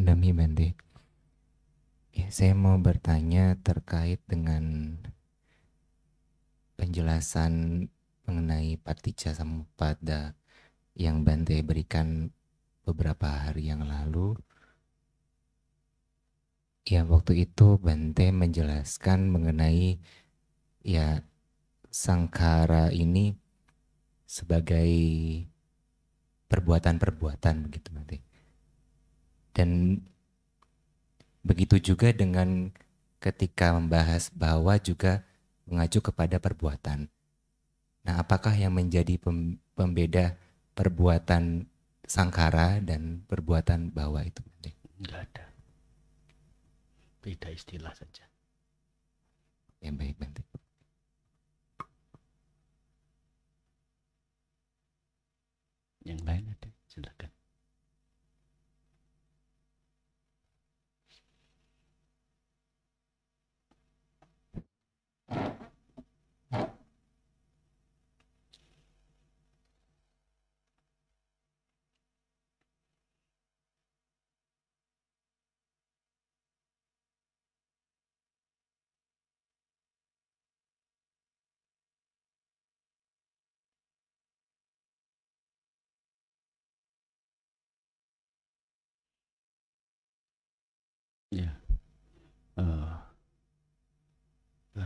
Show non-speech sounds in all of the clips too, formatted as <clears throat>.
Dami Bante. Ya, saya mau bertanya terkait dengan penjelasan mengenai patija Samupada yang Bante berikan beberapa hari yang lalu. Ya, waktu itu Bante menjelaskan mengenai ya sangkara ini sebagai perbuatan-perbuatan begitu Bante. Dan begitu juga dengan ketika membahas bahwa juga mengacu kepada perbuatan. Nah, apakah yang menjadi pembeda perbuatan sangkara dan perbuatan bawa itu? Tidak ada. Beda istilah saja. Yang baik, Bante. Yang lain ada, silakan. Thank you.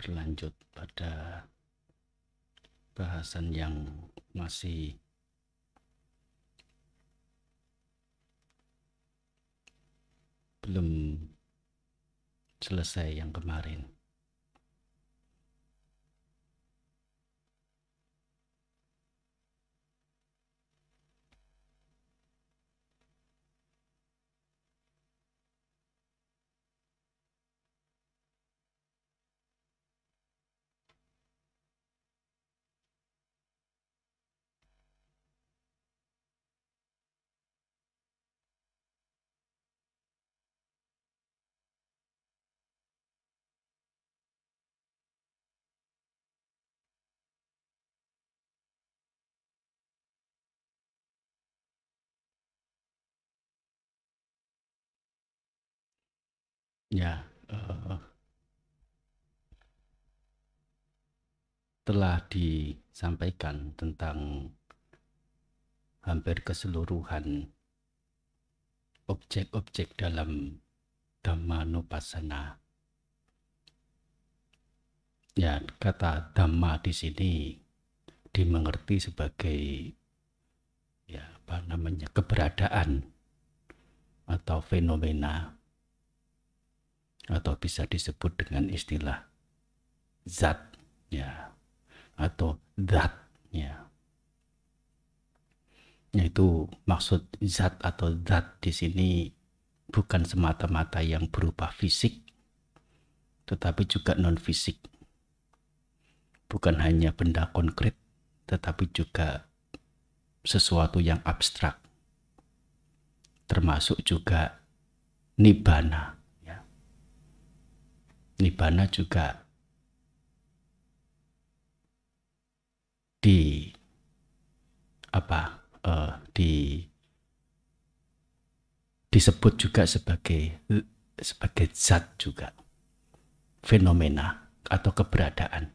berlanjut pada bahasan yang masih belum selesai yang kemarin. ya uh, telah disampaikan tentang hampir keseluruhan objek-objek dalam dhamma Nupasana. Ya, kata Dhamma di sini dimengerti sebagai ya apa namanya keberadaan atau fenomena atau bisa disebut dengan istilah zat ya atau zat ya yaitu maksud zat atau zat di sini bukan semata-mata yang berupa fisik tetapi juga non fisik bukan hanya benda konkret tetapi juga sesuatu yang abstrak termasuk juga nibana Nibbana juga di apa uh, di disebut juga sebagai sebagai zat juga fenomena atau keberadaan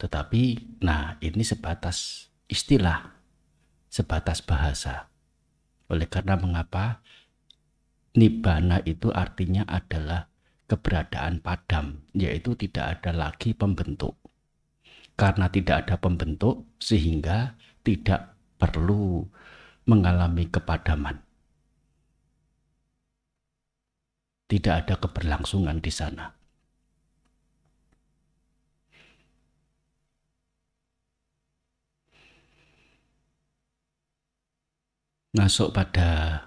tetapi nah ini sebatas istilah sebatas bahasa oleh karena mengapa nibbana itu artinya adalah keberadaan padam, yaitu tidak ada lagi pembentuk. Karena tidak ada pembentuk, sehingga tidak perlu mengalami kepadaman. Tidak ada keberlangsungan di sana. Masuk pada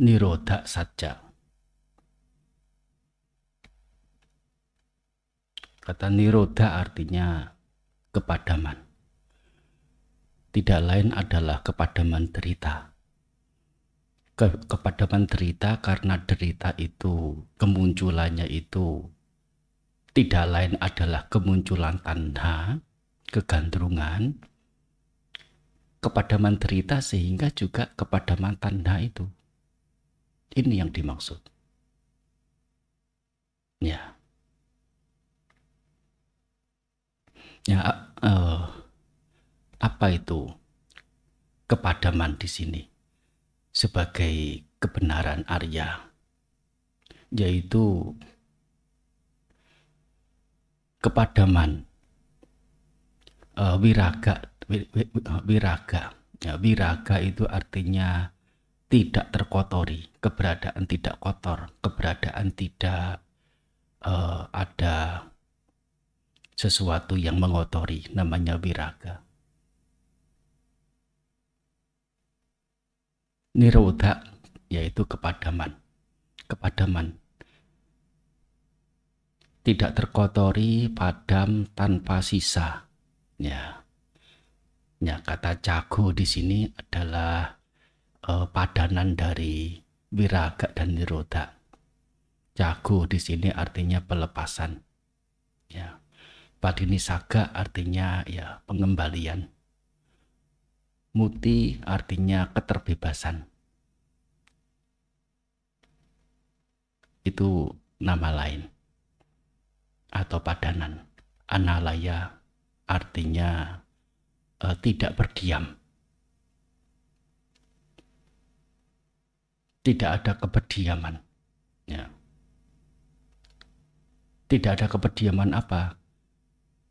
niroda saja Kata niroda artinya kepadaman. Tidak lain adalah kepadaman derita. Ke, kepadaman derita karena derita itu kemunculannya itu tidak lain adalah kemunculan tanda, kegandrungan, kepadaman derita sehingga juga kepadaman tanda itu. Ini yang dimaksud. Ya. ya uh, apa itu kepadaman di sini sebagai kebenaran Arya yaitu kepadaman uh, wiraga wiraga ya, wiraga itu artinya tidak terkotori keberadaan tidak kotor keberadaan tidak uh, ada sesuatu yang mengotori namanya wiraga. Nirodha yaitu kepadaman. Kepadaman. Tidak terkotori, padam tanpa sisa. Ya. Ya, kata jago di sini adalah eh, padanan dari wiraga dan nirodha. Jago di sini artinya pelepasan. Ya. Padini Saga artinya ya pengembalian. Muti artinya keterbebasan. Itu nama lain atau padanan. Analaya artinya eh, tidak berdiam. Tidak ada kepediaman, Ya. Tidak ada kepediaman apa?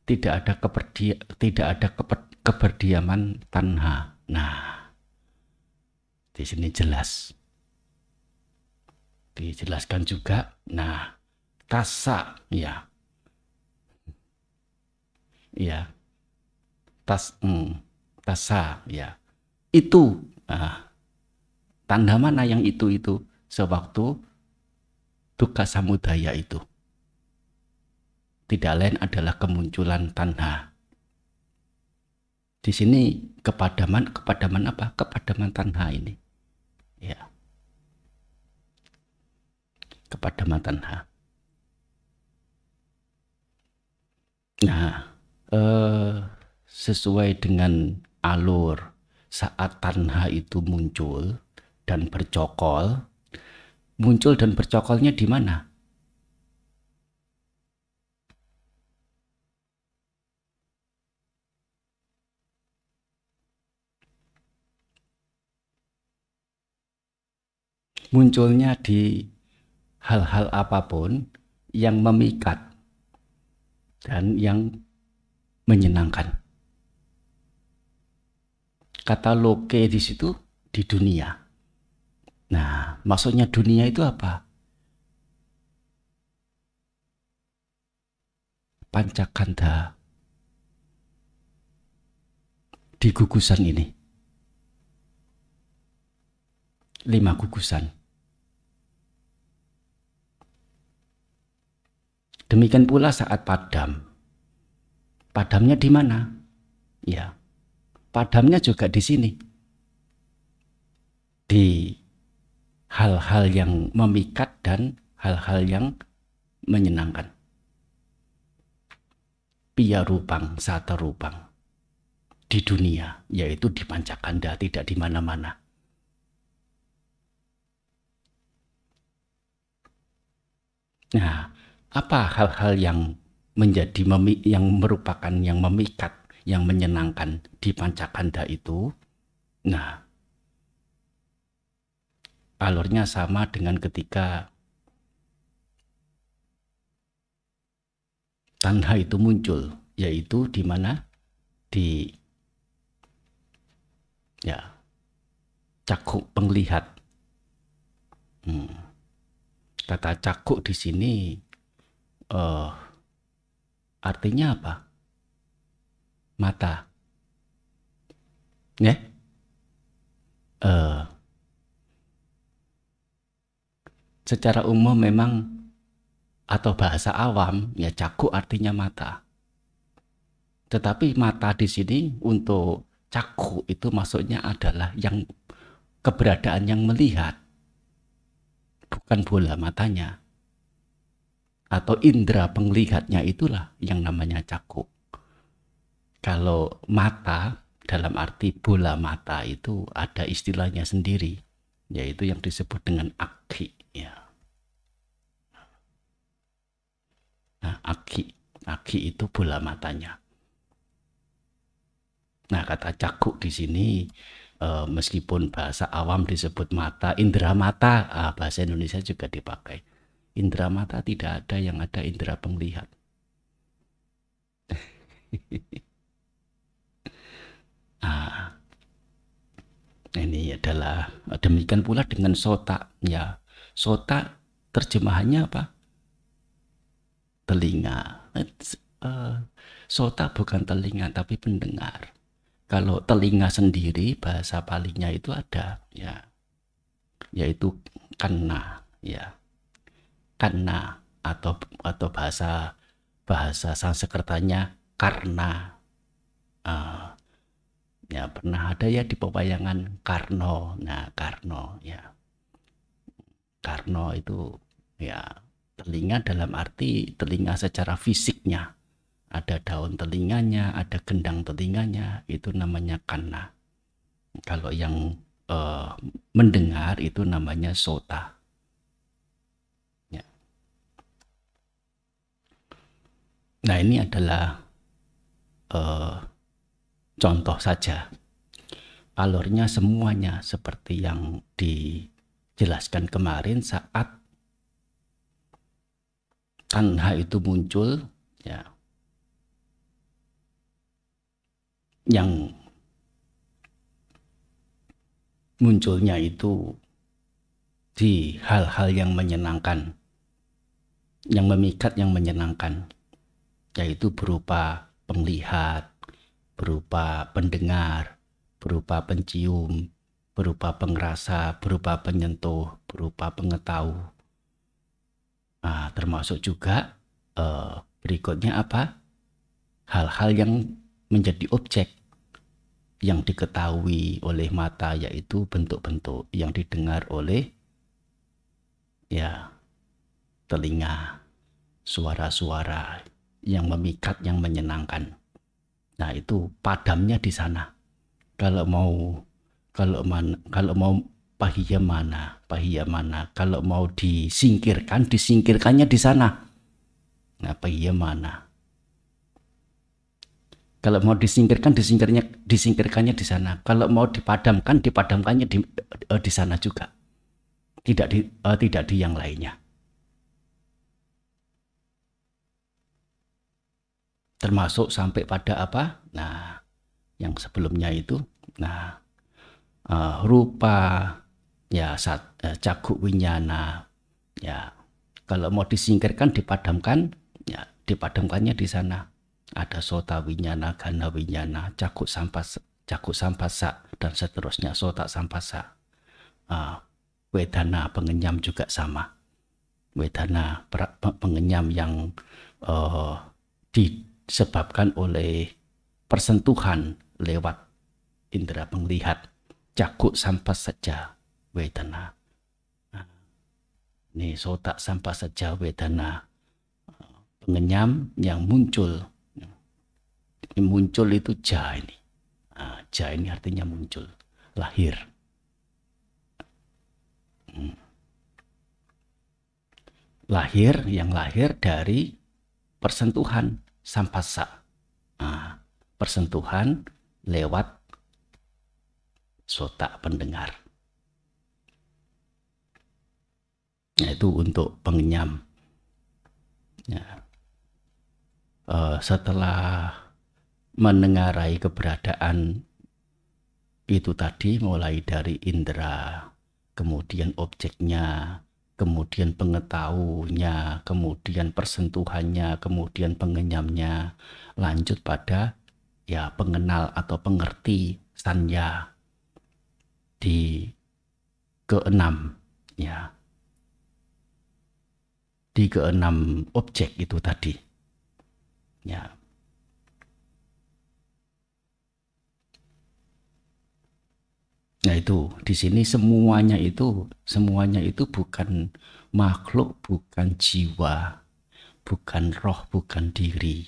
tidak ada keperdia, tidak ada keper, keberdiaman tanha. Nah, di sini jelas. Dijelaskan juga. Nah, tasa ya. Ya. Tas mm, tasa ya. Itu nah, tanda mana yang itu itu sewaktu duka samudaya itu tidak lain adalah kemunculan tanha. Di sini kepadaman, kepadaman apa? Kepadaman tanha ini. Ya. Kepadaman tanha. Nah, eh, sesuai dengan alur saat tanha itu muncul dan bercokol, muncul dan bercokolnya di mana? munculnya di hal-hal apapun yang memikat dan yang menyenangkan. Kata loke di situ di dunia. Nah, maksudnya dunia itu apa? Pancakanda di gugusan ini. Lima gugusan. Demikian pula saat padam. Padamnya di mana? Ya. Padamnya juga di sini. Di hal-hal yang memikat dan hal-hal yang menyenangkan. Pia rupang, sata rupang. Di dunia, yaitu di pancakanda, tidak di mana-mana. Nah, apa hal-hal yang menjadi memi yang merupakan yang memikat, yang menyenangkan di pancakanda itu. Nah, alurnya sama dengan ketika tanda itu muncul, yaitu di mana di ya cakuk penglihat. Hmm. Kata cakuk di sini uh, artinya apa? Mata. Ya? Yeah? Uh, secara umum memang atau bahasa awam ya caku artinya mata. Tetapi mata di sini untuk caku itu maksudnya adalah yang keberadaan yang melihat bukan bola matanya atau indera penglihatnya itulah yang namanya cakup. Kalau mata dalam arti bola mata itu ada istilahnya sendiri yaitu yang disebut dengan aki ya. Nah, aki aki itu bola matanya. Nah, kata cakuk di sini eh, meskipun bahasa awam disebut mata, indera mata, ah, bahasa Indonesia juga dipakai. Indera mata tidak ada yang ada indera penglihat. <laughs> ah, ini adalah demikian pula dengan sota. Ya, sota terjemahannya apa? Telinga. Uh, eh, sota bukan telinga tapi pendengar. Kalau telinga sendiri bahasa palingnya itu ada ya yaitu kena ya karena atau atau bahasa bahasa Sanskertanya karena uh, ya pernah ada ya di pewayangan Karno nah Karno ya Karno itu ya telinga dalam arti telinga secara fisiknya ada daun telinganya ada gendang telinganya itu namanya karna kalau yang uh, mendengar itu namanya sota Nah, ini adalah uh, contoh saja. Alurnya semuanya seperti yang dijelaskan kemarin saat tanha itu muncul ya. Yang munculnya itu di hal-hal yang menyenangkan, yang memikat, yang menyenangkan yaitu berupa penglihat, berupa pendengar, berupa pencium, berupa pengerasa, berupa penyentuh, berupa pengetahu. Nah, termasuk juga eh, berikutnya apa? Hal-hal yang menjadi objek yang diketahui oleh mata yaitu bentuk-bentuk yang didengar oleh ya telinga suara-suara yang memikat, yang menyenangkan. Nah, itu padamnya di sana. Kalau mau kalau man, kalau mau pahia mana, pahia mana. Kalau mau disingkirkan, disingkirkannya di sana. Nah, pahia mana. Kalau mau disingkirkan, disingkirnya disingkirkannya di sana. Kalau mau dipadamkan, dipadamkannya di eh, di sana juga. Tidak di uh, tidak di yang lainnya. termasuk sampai pada apa? Nah, yang sebelumnya itu, nah uh, rupa, ya sat, uh, eh, cakup winyana, ya kalau mau disingkirkan dipadamkan, ya dipadamkannya di sana ada sota winyana, gana winyana, cakup sampas, cakup sampasa dan seterusnya sota sampasa. Uh, ah, wedana pengenyam juga sama wedana pengenyam yang uh, di disebabkan oleh persentuhan lewat indera penglihat cakuk sampah saja wedana nah, nih sotak sampah saja wedana pengenyam yang muncul ini muncul itu ja ini nah, ja ini artinya muncul lahir hmm. lahir yang lahir dari persentuhan sampasa. Nah, persentuhan lewat sota pendengar. Nah, itu untuk pengenyam. Nah, Uh, setelah menengarai keberadaan itu tadi mulai dari indera, kemudian objeknya, kemudian pengetahuannya, kemudian persentuhannya, kemudian pengenyamnya, lanjut pada ya pengenal atau pengerti sanya di keenam ya di keenam objek itu tadi ya Nah itu di sini semuanya itu semuanya itu bukan makhluk, bukan jiwa, bukan roh, bukan diri.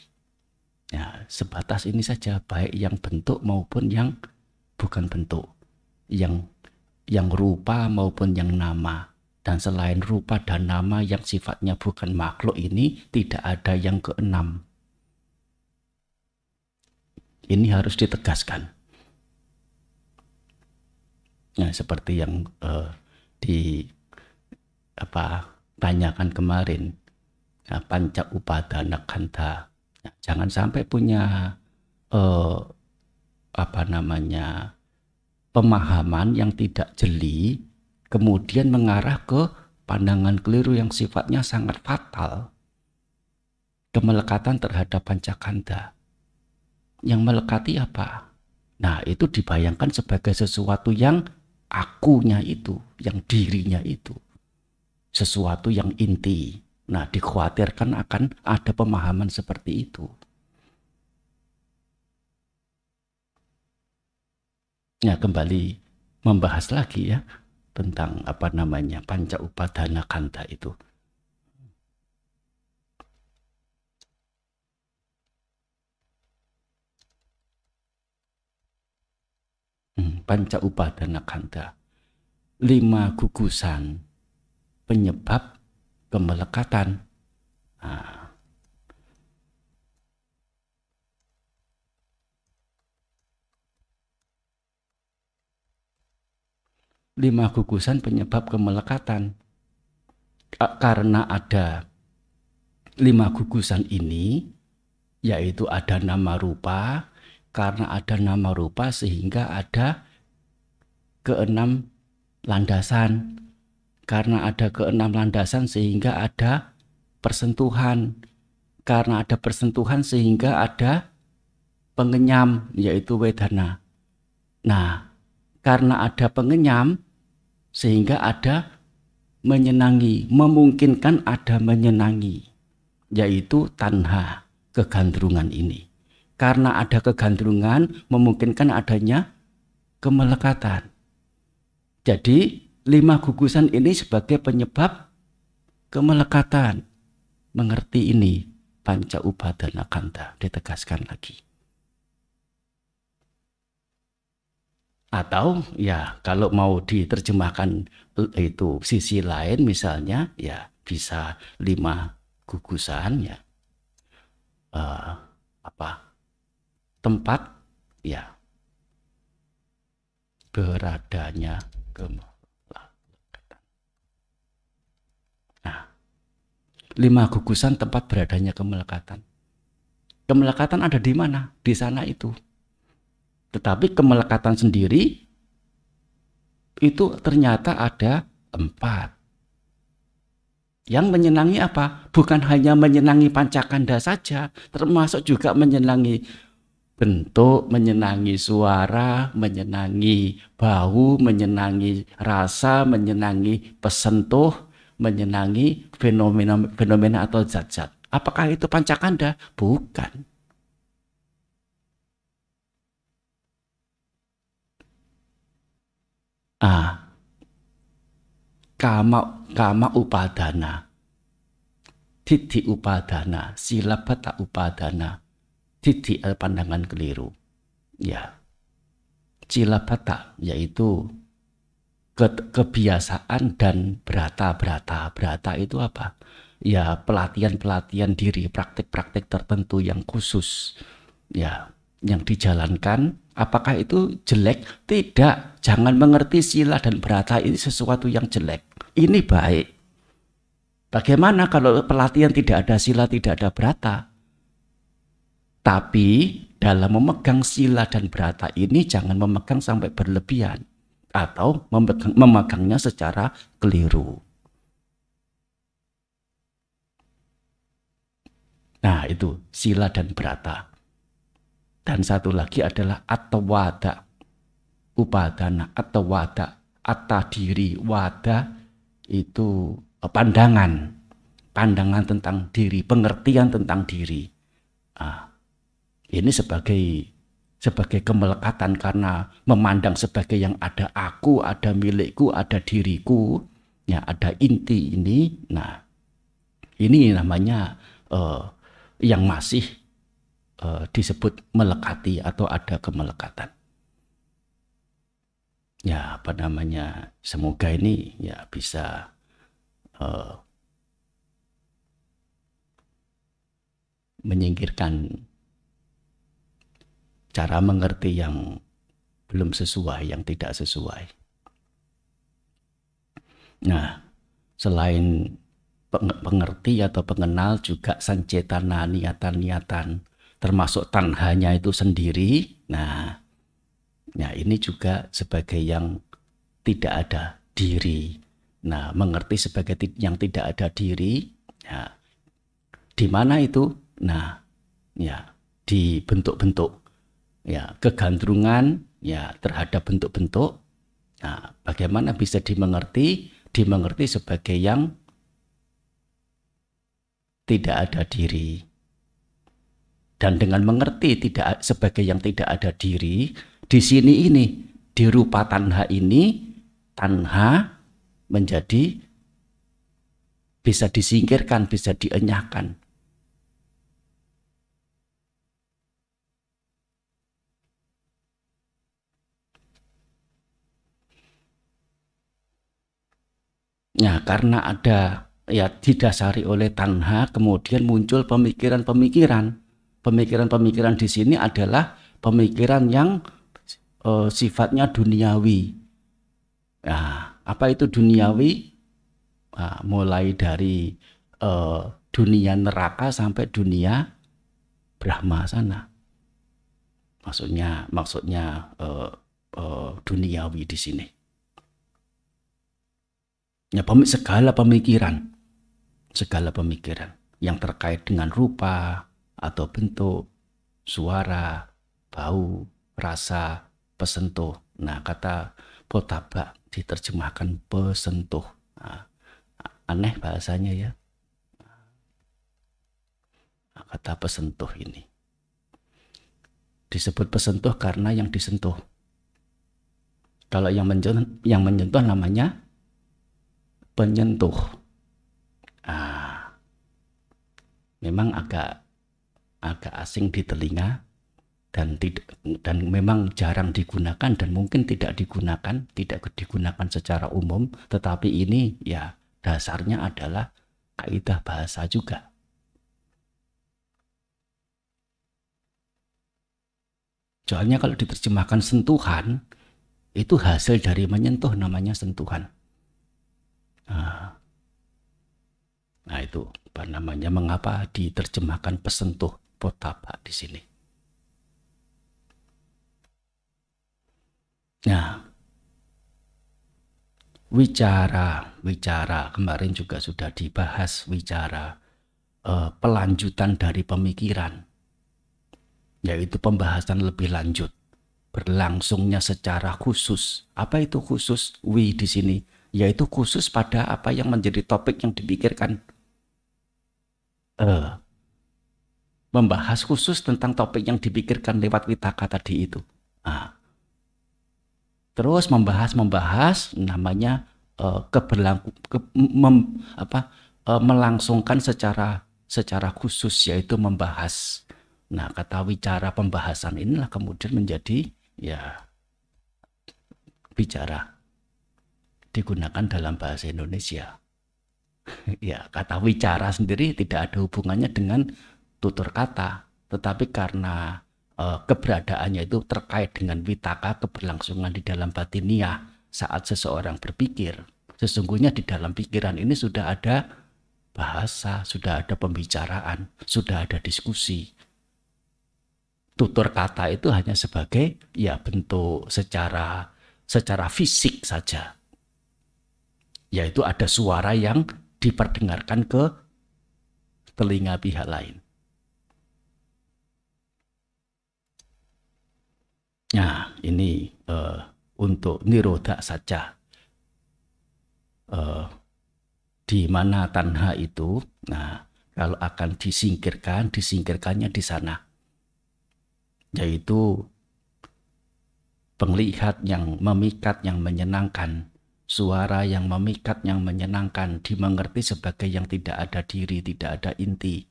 Ya, sebatas ini saja baik yang bentuk maupun yang bukan bentuk, yang yang rupa maupun yang nama. Dan selain rupa dan nama yang sifatnya bukan makhluk ini tidak ada yang keenam. Ini harus ditegaskan ya seperti yang uh, di apa tanyakan kemarin ya, panca upadana kanta ya, jangan sampai punya uh, apa namanya pemahaman yang tidak jeli kemudian mengarah ke pandangan keliru yang sifatnya sangat fatal kemelekatan terhadap pancakanda yang melekati apa? Nah itu dibayangkan sebagai sesuatu yang akunya itu, yang dirinya itu. Sesuatu yang inti. Nah, dikhawatirkan akan ada pemahaman seperti itu. Ya, kembali membahas lagi ya tentang apa namanya panca upadana kanta itu. Hmm, panca upadana kanda lima gugusan penyebab kemelekatan nah. lima gugusan penyebab kemelekatan karena ada lima gugusan ini yaitu ada nama rupa karena ada nama rupa sehingga ada keenam landasan. Karena ada keenam landasan sehingga ada persentuhan. Karena ada persentuhan sehingga ada pengenyam yaitu wedana. Nah, karena ada pengenyam sehingga ada menyenangi, memungkinkan ada menyenangi yaitu tanha kegandrungan ini karena ada kegandrungan memungkinkan adanya kemelekatan. Jadi lima gugusan ini sebagai penyebab kemelekatan. Mengerti ini panca dan akanta ditegaskan lagi. Atau ya kalau mau diterjemahkan eh, itu sisi lain misalnya ya bisa lima gugusan ya uh, apa tempat ya beradanya kemurkaan. Nah, lima gugusan tempat beradanya kemelekatan. Kemelekatan ada di mana? Di sana itu. Tetapi kemelekatan sendiri itu ternyata ada empat. Yang menyenangi apa? Bukan hanya menyenangi pancakanda saja, termasuk juga menyenangi bentuk menyenangi suara, menyenangi bau, menyenangi rasa, menyenangi pesentuh, menyenangi fenomena-fenomena atau zat-zat. Apakah itu pancakanda? Bukan. Ah, kama kama upadana, titi upadana, silapata upadana, titik eh, pandangan keliru. Ya. Cilapata yaitu ke kebiasaan dan berata berata berata itu apa? Ya pelatihan-pelatihan diri, praktik-praktik tertentu yang khusus. Ya, yang dijalankan apakah itu jelek? Tidak. Jangan mengerti sila dan berata ini sesuatu yang jelek. Ini baik. Bagaimana kalau pelatihan tidak ada sila, tidak ada berata? Tapi dalam memegang sila dan berata ini jangan memegang sampai berlebihan atau memegang, memegangnya secara keliru. Nah itu sila dan berata. Dan satu lagi adalah atau wada. Upadana atau wada. atau diri wada itu eh, pandangan. Pandangan tentang diri, pengertian tentang diri. Ah ini sebagai sebagai kemelekatan karena memandang sebagai yang ada aku, ada milikku, ada diriku, ya ada inti ini. Nah, ini namanya uh, yang masih uh, disebut melekati atau ada kemelekatan. Ya, apa namanya? Semoga ini ya bisa uh, menyingkirkan cara mengerti yang belum sesuai, yang tidak sesuai. Nah, selain pengerti atau pengenal juga sancetana niatan-niatan termasuk tanhanya itu sendiri. Nah, nah ini juga sebagai yang tidak ada diri. Nah, mengerti sebagai yang tidak ada diri. Nah, di mana itu? Nah, ya di bentuk-bentuk ya kegandrungan ya terhadap bentuk-bentuk. Nah, bagaimana bisa dimengerti? Dimengerti sebagai yang tidak ada diri. Dan dengan mengerti tidak sebagai yang tidak ada diri, di sini ini di rupa tanha ini tanha menjadi bisa disingkirkan, bisa dienyahkan Ya, karena ada ya didasari oleh tanha kemudian muncul pemikiran-pemikiran. Pemikiran-pemikiran di sini adalah pemikiran yang uh, sifatnya duniawi. Ya, apa itu duniawi? Nah, mulai dari uh, dunia neraka sampai dunia Brahma sana. Maksudnya maksudnya uh, uh, duniawi di sini. Ya, segala pemikiran, segala pemikiran yang terkait dengan rupa atau bentuk, suara, bau, rasa, pesentuh. Nah, kata potaba diterjemahkan pesentuh. Nah, aneh bahasanya ya. Nah, kata pesentuh ini. Disebut pesentuh karena yang disentuh. Kalau yang menyentuh, yang menyentuh namanya penyentuh. Ah, memang agak agak asing di telinga dan tidak dan memang jarang digunakan dan mungkin tidak digunakan tidak digunakan secara umum tetapi ini ya dasarnya adalah kaidah bahasa juga soalnya kalau diterjemahkan sentuhan itu hasil dari menyentuh namanya sentuhan Ah. Nah itu apa namanya mengapa diterjemahkan pesentuh potapa di sini. Nah, wicara, wicara kemarin juga sudah dibahas wicara eh, pelanjutan dari pemikiran, yaitu pembahasan lebih lanjut berlangsungnya secara khusus. Apa itu khusus? Wi di sini yaitu khusus pada apa yang menjadi topik yang dipikirkan. Uh, membahas khusus tentang topik yang dipikirkan lewat witaka tadi itu. Nah, terus membahas-membahas namanya uh, eh, keberlangku ke, mem, apa, uh, melangsungkan secara secara khusus yaitu membahas. Nah kata wicara pembahasan inilah kemudian menjadi ya bicara digunakan dalam bahasa Indonesia. <laughs> ya, kata wicara sendiri tidak ada hubungannya dengan tutur kata, tetapi karena eh, keberadaannya itu terkait dengan witaka keberlangsungan di dalam batinia saat seseorang berpikir. Sesungguhnya di dalam pikiran ini sudah ada bahasa, sudah ada pembicaraan, sudah ada diskusi. Tutur kata itu hanya sebagai ya bentuk secara secara fisik saja yaitu ada suara yang diperdengarkan ke telinga pihak lain. Nah, ini uh, untuk niroda saja. Uh, di mana tanha itu, nah kalau akan disingkirkan, disingkirkannya di sana. Yaitu penglihat yang memikat, yang menyenangkan, suara yang memikat, yang menyenangkan, dimengerti sebagai yang tidak ada diri, tidak ada inti,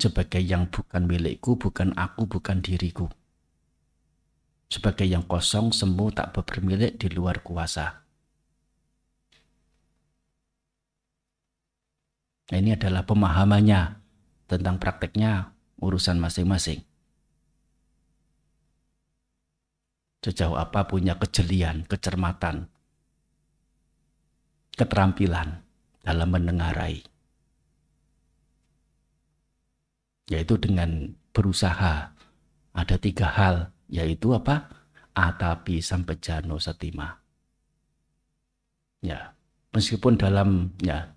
sebagai yang bukan milikku, bukan aku, bukan diriku, sebagai yang kosong, semu, tak bermilik di luar kuasa. Nah, ini adalah pemahamannya tentang prakteknya urusan masing-masing. sejauh apa punya kejelian, kecermatan, keterampilan dalam mendengarai, Yaitu dengan berusaha ada tiga hal, yaitu apa? Atapi sampai jano setima. Ya, meskipun dalam ya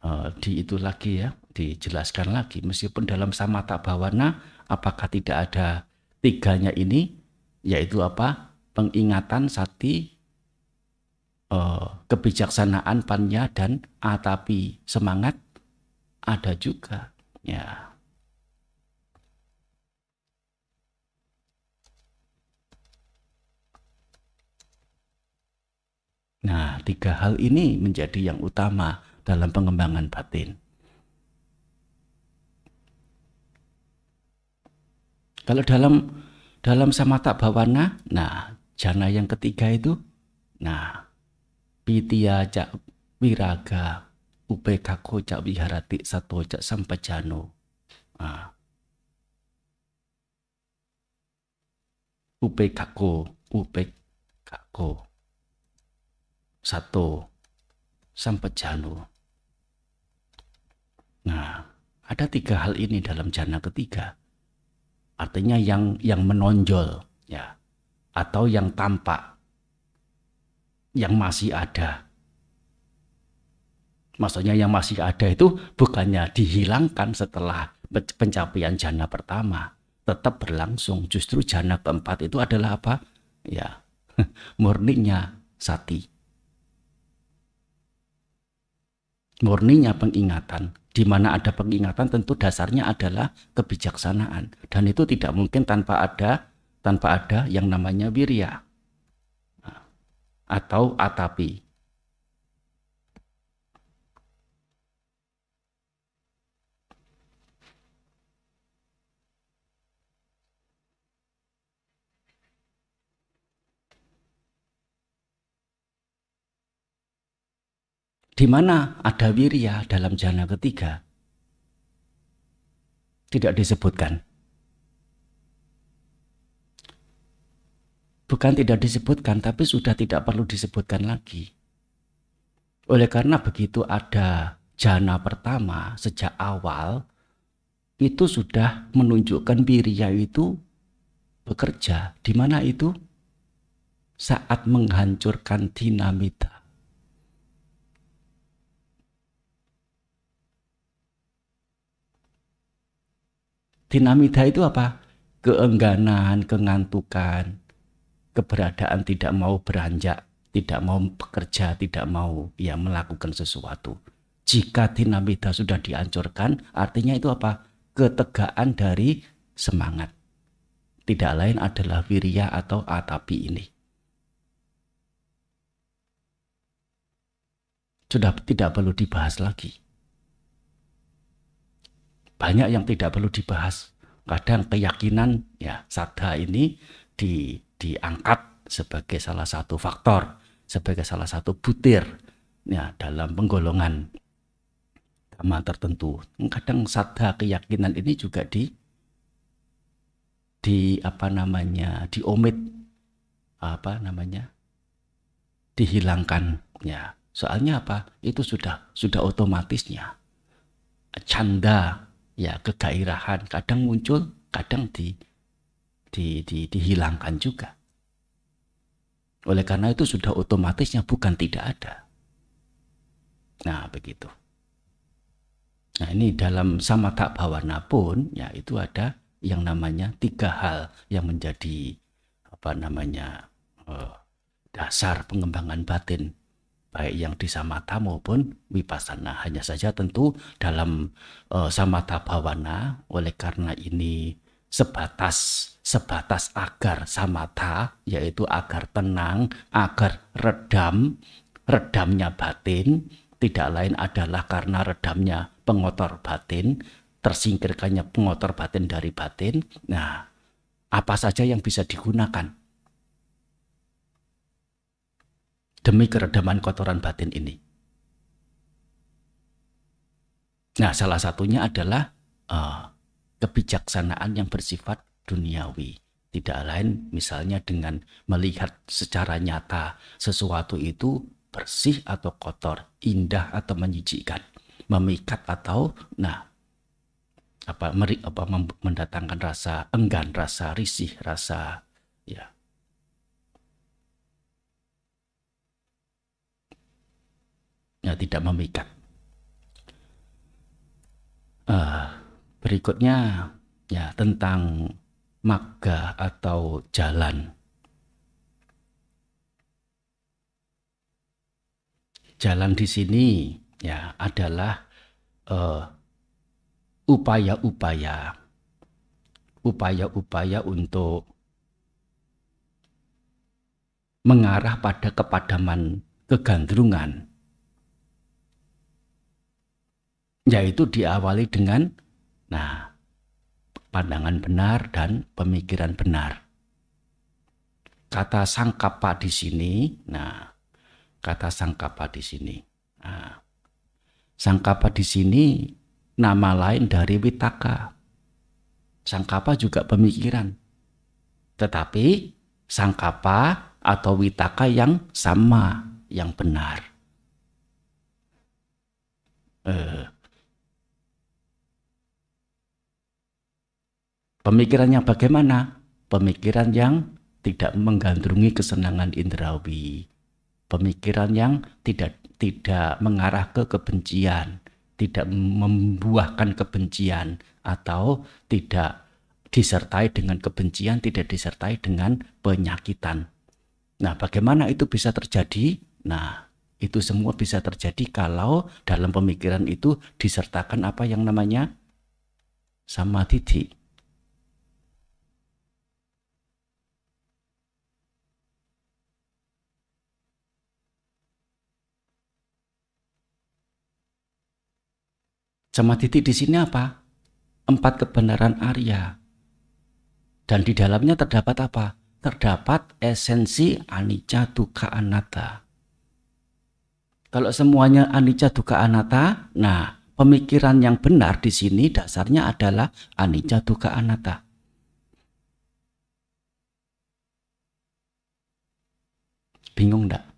e, di itu lagi ya dijelaskan lagi meskipun dalam samata bawana apakah tidak ada tiganya ini yaitu apa? Pengingatan sati, eh, kebijaksanaan panya dan atapi semangat ada juga. Ya. Nah, tiga hal ini menjadi yang utama dalam pengembangan batin. Kalau dalam dalam samata bawana, nah jana yang ketiga itu, nah pitya cak wiraga upekako cak wiharati satu cak sampai jano. Nah, upekako, upekako satu sampai jano. Nah, ada tiga hal ini dalam jana ketiga artinya yang yang menonjol ya atau yang tampak yang masih ada maksudnya yang masih ada itu bukannya dihilangkan setelah pencapaian jana pertama tetap berlangsung justru jana keempat itu adalah apa ya <laughs> murninya sati murninya pengingatan di mana ada pengingatan tentu dasarnya adalah kebijaksanaan dan itu tidak mungkin tanpa ada tanpa ada yang namanya wirya nah, atau atapi di mana ada wirya dalam jana ketiga tidak disebutkan. Bukan tidak disebutkan, tapi sudah tidak perlu disebutkan lagi. Oleh karena begitu ada jana pertama sejak awal, itu sudah menunjukkan wirya itu bekerja. Di mana itu? Saat menghancurkan dinamita Dinamida itu apa? Keengganan, kengantukan, keberadaan tidak mau beranjak, tidak mau bekerja, tidak mau ya melakukan sesuatu. Jika dinamida sudah dihancurkan, artinya itu apa? Ketegaan dari semangat. Tidak lain adalah wirya atau atapi ini. Sudah tidak perlu dibahas lagi banyak yang tidak perlu dibahas. Kadang keyakinan ya sadha ini di, diangkat sebagai salah satu faktor, sebagai salah satu butir ya dalam penggolongan agama tertentu. Kadang sadha keyakinan ini juga di di apa namanya diomit apa namanya dihilangkan ya soalnya apa itu sudah sudah otomatisnya canda ya kegairahan kadang muncul kadang di, di, di, dihilangkan juga oleh karena itu sudah otomatisnya bukan tidak ada nah begitu nah ini dalam sama tak bawana pun ya itu ada yang namanya tiga hal yang menjadi apa namanya eh, dasar pengembangan batin baik yang di samata maupun wipasana. Hanya saja tentu dalam uh, eh, samata bhavana oleh karena ini sebatas sebatas agar samata yaitu agar tenang, agar redam, redamnya batin tidak lain adalah karena redamnya pengotor batin, tersingkirkannya pengotor batin dari batin. Nah, apa saja yang bisa digunakan demi keredaman kotoran batin ini. Nah, salah satunya adalah uh, kebijaksanaan yang bersifat duniawi. Tidak lain misalnya dengan melihat secara nyata sesuatu itu bersih atau kotor, indah atau menyijikan, memikat atau nah apa meri apa mendatangkan rasa enggan, rasa risih, rasa ya tidak memikat uh, berikutnya ya tentang maga atau jalan jalan di sini ya adalah upaya-upaya uh, eh, upaya-upaya upaya-upaya untuk mengarah pada kepadaman kegandrungan yaitu diawali dengan nah pandangan benar dan pemikiran benar. Kata sangkapa di sini, nah kata sangkapa di sini. Nah, sangkapa di sini nama lain dari witaka. Sangkapa juga pemikiran. Tetapi sangkapa atau witaka yang sama, yang benar. Eh, Pemikiran yang bagaimana? Pemikiran yang tidak menggandrungi kesenangan indrawi. Pemikiran yang tidak tidak mengarah ke kebencian, tidak membuahkan kebencian atau tidak disertai dengan kebencian, tidak disertai dengan penyakitan. Nah, bagaimana itu bisa terjadi? Nah, itu semua bisa terjadi kalau dalam pemikiran itu disertakan apa yang namanya samadhi Jemaat titik di sini apa? Empat kebenaran Arya. Dan di dalamnya terdapat apa? Terdapat esensi anicca dukkha anatta. Kalau semuanya anicca dukkha anatta, nah pemikiran yang benar di sini dasarnya adalah anicca dukkha anatta. Bingung enggak?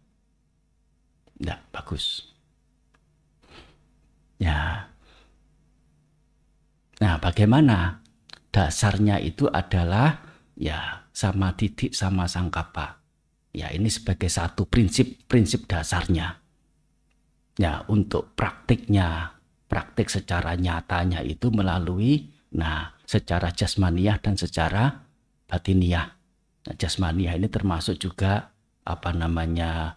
Enggak, bagus. Ya, bagaimana? Dasarnya itu adalah ya sama titik sama sangkapa. Ya ini sebagai satu prinsip-prinsip dasarnya. Ya untuk praktiknya, praktik secara nyatanya itu melalui nah secara jasmaniah dan secara batiniah. Nah, jasmaniah ini termasuk juga apa namanya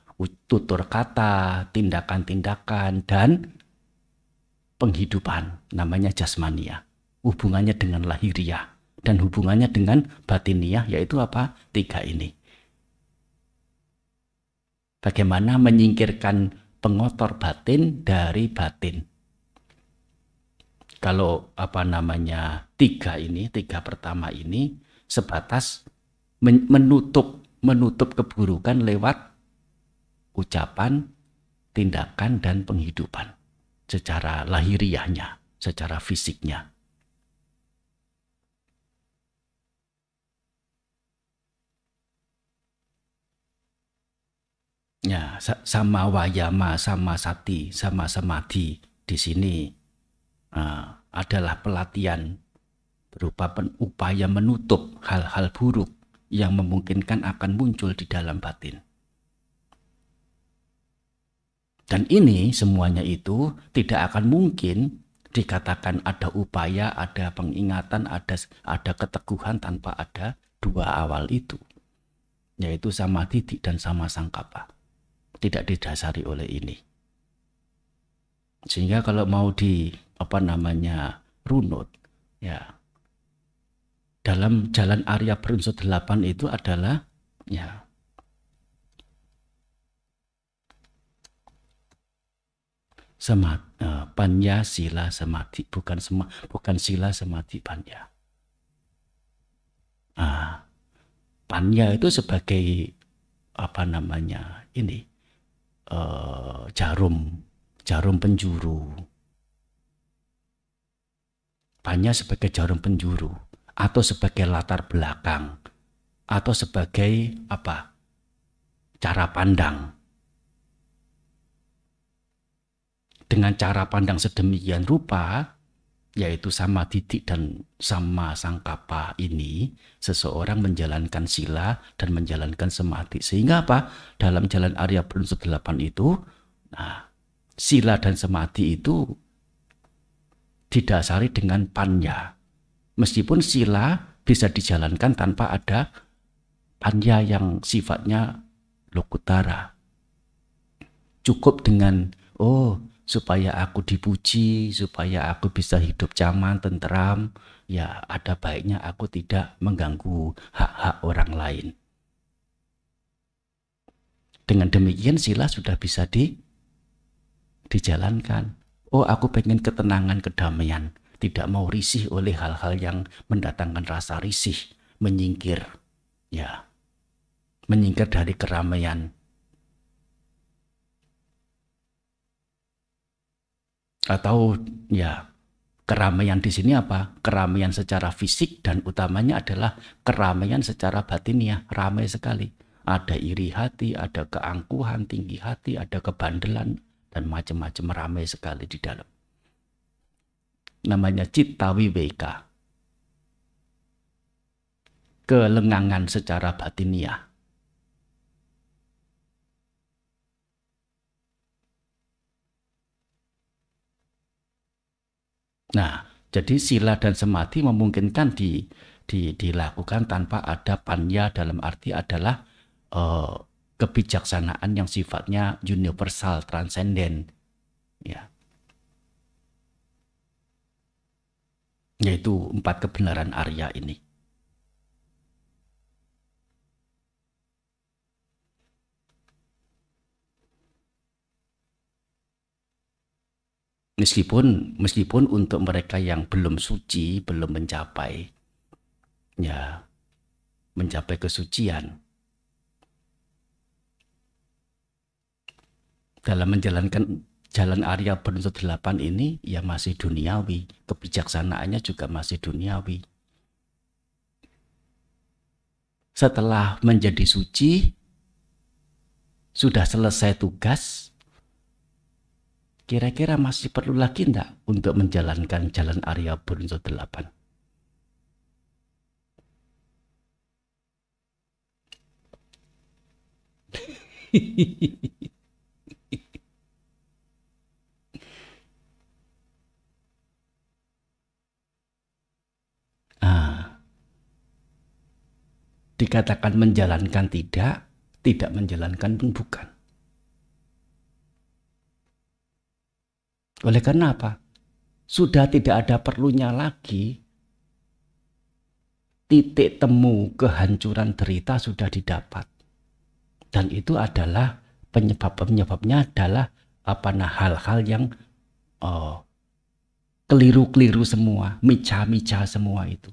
tutur kata, tindakan-tindakan dan penghidupan namanya jasmaniah hubungannya dengan lahiriah dan hubungannya dengan batiniah yaitu apa? Tiga ini. Bagaimana menyingkirkan pengotor batin dari batin. Kalau apa namanya tiga ini, tiga pertama ini sebatas menutup menutup keburukan lewat ucapan, tindakan dan penghidupan secara lahiriahnya, secara fisiknya. Ya, sama wayama, sama sati, sama samadhi di sini uh, adalah pelatihan berupa upaya menutup hal-hal buruk yang memungkinkan akan muncul di dalam batin. Dan ini semuanya itu tidak akan mungkin dikatakan ada upaya, ada pengingatan, ada ada keteguhan tanpa ada dua awal itu, yaitu sama titik dan sama sangkapa tidak didasari oleh ini. Sehingga kalau mau di apa namanya runut ya dalam jalan Arya berunsur 8 itu adalah ya semat uh, panya sila semati bukan sema, bukan sila semati panya ah panya itu sebagai apa namanya ini uh, jarum, jarum penjuru. banyak sebagai jarum penjuru atau sebagai latar belakang atau sebagai apa? cara pandang. Dengan cara pandang sedemikian rupa, yaitu sama titik dan sama sangkapa ini, seseorang menjalankan sila dan menjalankan semati. Sehingga apa? Dalam jalan Arya perunsur 8 itu, nah, sila dan semati itu didasari dengan panya. Meskipun sila bisa dijalankan tanpa ada panya yang sifatnya lokutara. Cukup dengan, oh supaya aku dipuji, supaya aku bisa hidup nyaman, tenteram, ya ada baiknya aku tidak mengganggu hak-hak orang lain. Dengan demikian sila sudah bisa di dijalankan. Oh, aku pengen ketenangan, kedamaian, tidak mau risih oleh hal-hal yang mendatangkan rasa risih, menyingkir. Ya. Menyingkir dari keramaian, atau ya keramaian di sini apa? Keramaian secara fisik dan utamanya adalah keramaian secara batinnya, ramai sekali. Ada iri hati, ada keangkuhan tinggi hati, ada kebandelan dan macam-macam ramai sekali di dalam. Namanya cita wika. Kelengangan secara batiniah Nah, jadi sila dan semati memungkinkan di, di dilakukan tanpa ada panya dalam arti adalah uh, kebijaksanaan yang sifatnya universal, transenden. Ya. Yaitu empat kebenaran Arya ini. meskipun meskipun untuk mereka yang belum suci belum mencapai ya mencapai kesucian dalam menjalankan jalan Arya penuntut delapan ini ya masih duniawi kebijaksanaannya juga masih duniawi setelah menjadi suci sudah selesai tugas kira-kira masih perlu lagi enggak untuk menjalankan jalan Arya Burunso 8? <laughs> ah. Dikatakan menjalankan tidak, tidak menjalankan pun bukan. Oleh karena apa? Sudah tidak ada perlunya lagi titik temu kehancuran derita sudah didapat. Dan itu adalah penyebab-penyebabnya adalah apa nah hal-hal yang oh, keliru-keliru semua, mica-mica semua itu.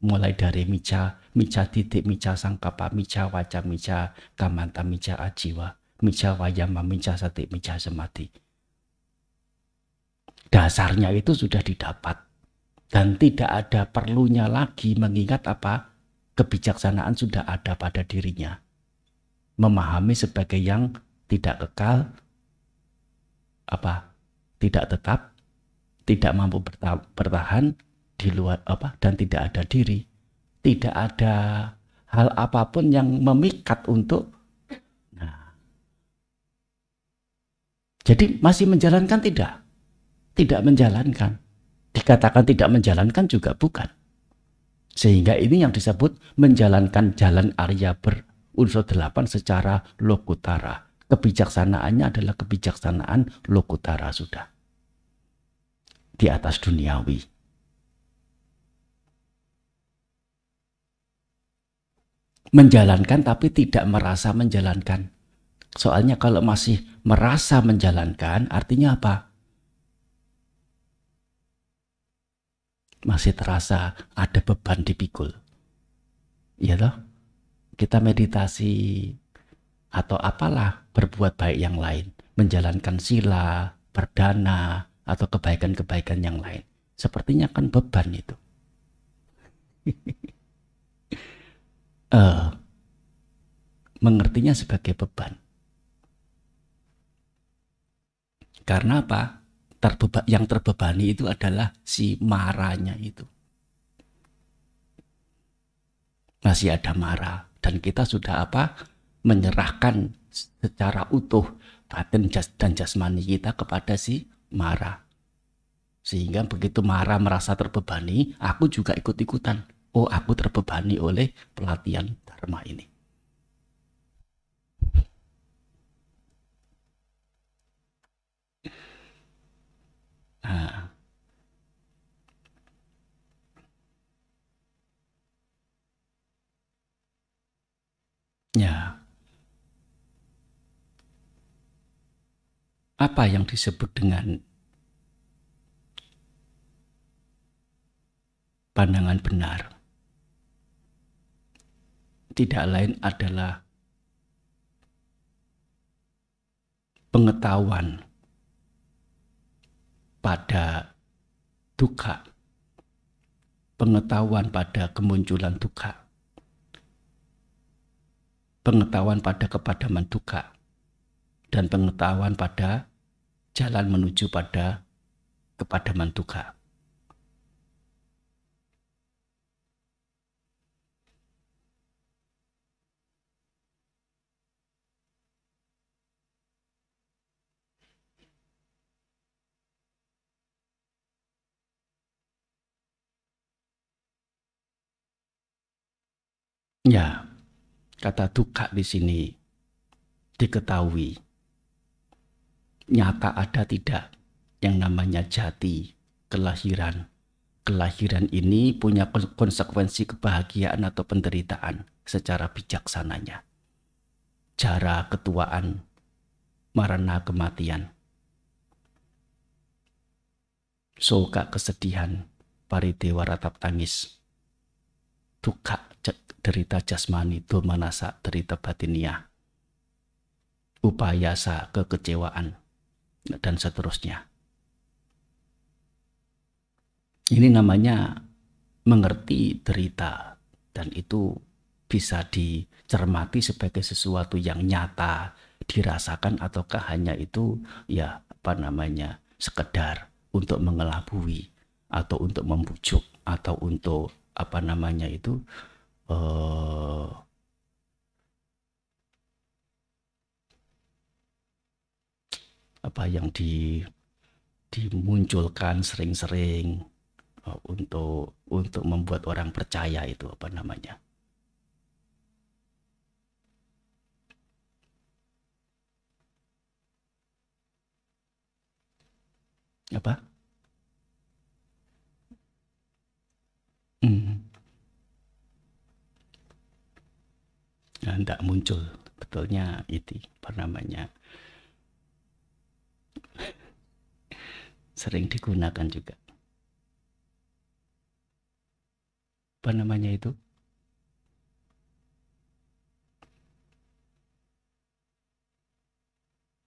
Mulai dari mica, mica titik, mica sangkapa, mica wajah mica kamanta, mica ajiwa, mica wayama, mica sati, mica semati dasarnya itu sudah didapat dan tidak ada perlunya lagi mengingat apa kebijaksanaan sudah ada pada dirinya memahami sebagai yang tidak kekal apa tidak tetap tidak mampu bertahan di luar apa dan tidak ada diri tidak ada hal apapun yang memikat untuk nah. jadi masih menjalankan tidak tidak menjalankan. Dikatakan tidak menjalankan juga bukan. Sehingga ini yang disebut menjalankan jalan Arya berunsur delapan secara lokutara. Kebijaksanaannya adalah kebijaksanaan lokutara sudah. Di atas duniawi. menjalankan tapi tidak merasa menjalankan. Soalnya kalau masih merasa menjalankan artinya apa? masih terasa ada beban dipikul. ya toh, Kita meditasi atau apalah berbuat baik yang lain, menjalankan sila, perdana, atau kebaikan-kebaikan yang lain. Sepertinya kan beban itu. uh, <laughs> mengertinya sebagai beban. Karena apa? terbeba yang terbebani itu adalah si maranya itu. Masih ada marah dan kita sudah apa? menyerahkan secara utuh batin dan jasmani kita kepada si marah. Sehingga begitu marah merasa terbebani, aku juga ikut-ikutan. Oh, aku terbebani oleh pelatihan dharma ini. Ya. Apa yang disebut dengan pandangan benar? Tidak lain adalah pengetahuan pada duka, pengetahuan pada kemunculan duka, pengetahuan pada kepadaman duka, dan pengetahuan pada jalan menuju pada kepadaman duka. Ya Kata duka di sini diketahui. Nyata ada tidak yang namanya jati, kelahiran. Kelahiran ini punya konsekuensi kebahagiaan atau penderitaan secara bijaksananya. cara ketuaan, marana kematian. Soka kesedihan, paridewa ratap tangis. Duka derita jasmani itu manasa derita batiniah upayasa kekecewaan dan seterusnya ini namanya mengerti derita dan itu bisa dicermati sebagai sesuatu yang nyata dirasakan ataukah hanya itu ya apa namanya sekedar untuk mengelabui atau untuk membujuk atau untuk apa namanya itu Eh, apa yang di dimunculkan sering-sering eh, untuk untuk membuat orang percaya itu apa namanya apa tidak nah, muncul betulnya itu apa namanya sering digunakan juga apa namanya itu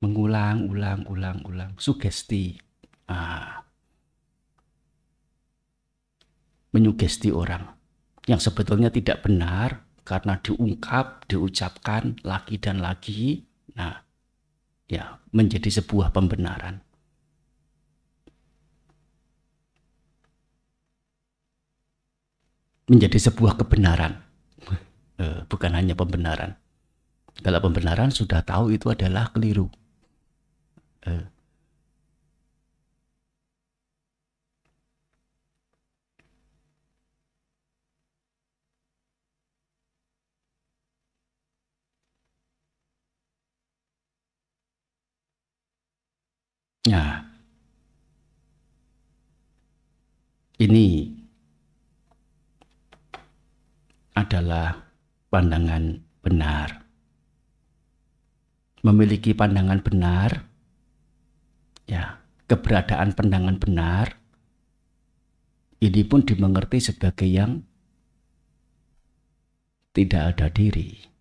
mengulang ulang ulang ulang sugesti ah. menyugesti orang yang sebetulnya tidak benar karena diungkap, diucapkan lagi dan lagi. Nah, ya menjadi sebuah pembenaran. Menjadi sebuah kebenaran. <laughs> Eh, bukan hanya pembenaran. Kalau pembenaran sudah tahu itu adalah keliru. Eh, Nah, ini adalah pandangan benar. Memiliki pandangan benar, ya, keberadaan pandangan benar, ini pun dimengerti sebagai yang tidak ada diri.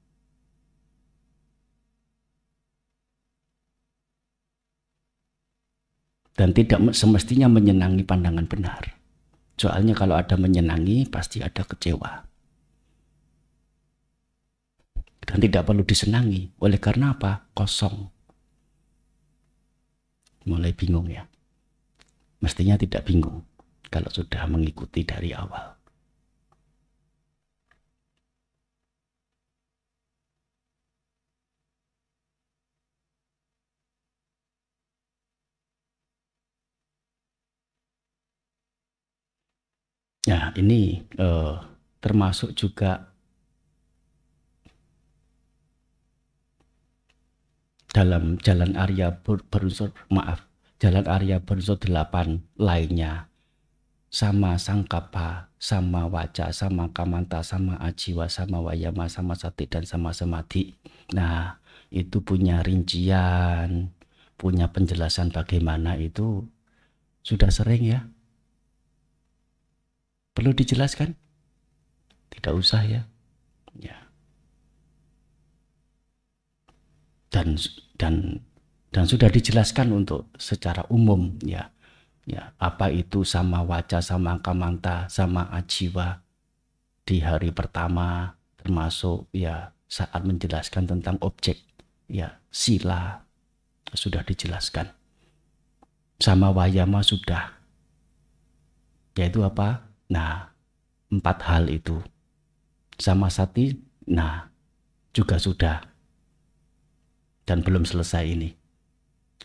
dan tidak semestinya menyenangi pandangan benar. Soalnya kalau ada menyenangi pasti ada kecewa. Dan tidak perlu disenangi. Oleh karena apa? Kosong. Mulai bingung ya. Mestinya tidak bingung kalau sudah mengikuti dari awal. Nah, ini eh, termasuk juga dalam jalan Arya berunsur maaf, jalan Arya berunsur delapan lainnya sama sangkapa, sama waca, sama kamanta, sama ajiwa, sama wayama, sama sati dan sama semati Nah, itu punya rincian, punya penjelasan bagaimana itu sudah sering ya Perlu dijelaskan? Tidak usah ya. Ya. Dan dan dan sudah dijelaskan untuk secara umum ya. Ya, apa itu sama waca, sama kamanta, sama ajiwa di hari pertama termasuk ya saat menjelaskan tentang objek ya sila sudah dijelaskan sama wayama sudah yaitu apa Nah, empat hal itu. Sama sati, nah, juga sudah. Dan belum selesai ini.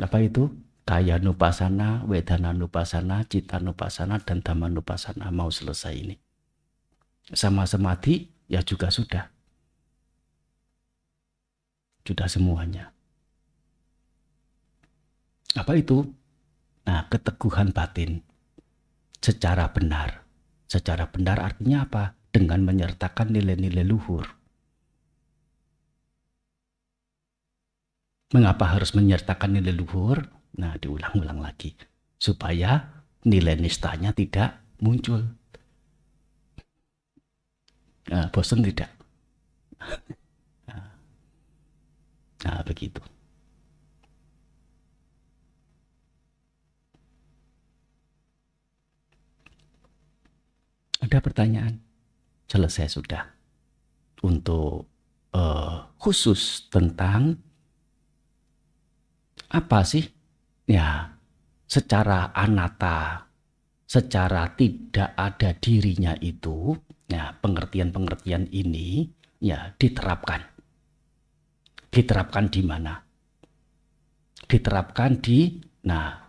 Apa itu? Kaya nupasana, wedana nupasana, cita nupasana, dan dhamma nupasana mau selesai ini. Sama semati, ya juga sudah. Sudah semuanya. Apa itu? Nah, keteguhan batin secara benar Secara benar artinya apa? Dengan menyertakan nilai-nilai luhur. Mengapa harus menyertakan nilai luhur? Nah, diulang-ulang lagi. Supaya nilai nistanya tidak muncul. Nah, bosan tidak? <laughs> Nah, begitu. ada pertanyaan, selesai sudah. Untuk uh, khusus tentang apa sih? Ya, secara anata, secara tidak ada dirinya itu, ya pengertian-pengertian ini ya diterapkan. Diterapkan di mana? Diterapkan di nah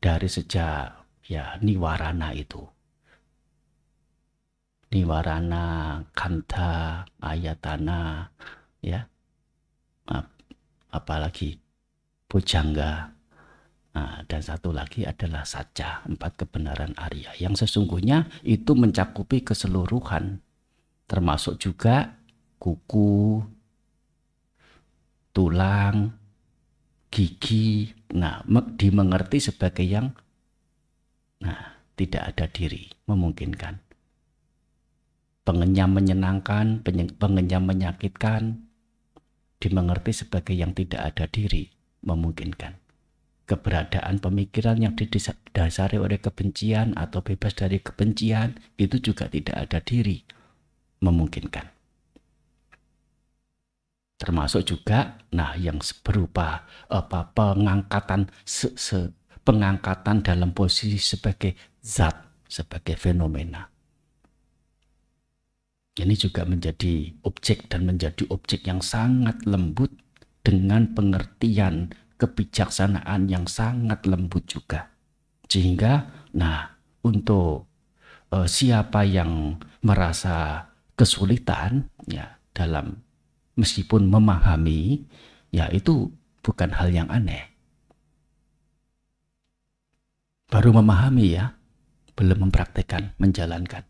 dari sejak ya niwarana itu niwarana, kanta, ayatana, ya, apalagi pujangga. Nah, dan satu lagi adalah saja empat kebenaran Arya yang sesungguhnya itu mencakupi keseluruhan termasuk juga kuku, tulang, gigi. Nah, dimengerti sebagai yang nah, tidak ada diri, memungkinkan pengenyam menyenangkan, pengenyam menyakitkan, dimengerti sebagai yang tidak ada diri, memungkinkan. Keberadaan pemikiran yang didasari oleh kebencian atau bebas dari kebencian itu juga tidak ada diri, memungkinkan. Termasuk juga, nah yang berupa eh, apa pengangkatan se, se, pengangkatan dalam posisi sebagai zat, sebagai fenomena ini juga menjadi objek dan menjadi objek yang sangat lembut dengan pengertian kebijaksanaan yang sangat lembut juga. Sehingga, nah, untuk uh, siapa yang merasa kesulitan ya dalam meskipun memahami ya itu bukan hal yang aneh. Baru memahami ya, belum mempraktekkan, menjalankan.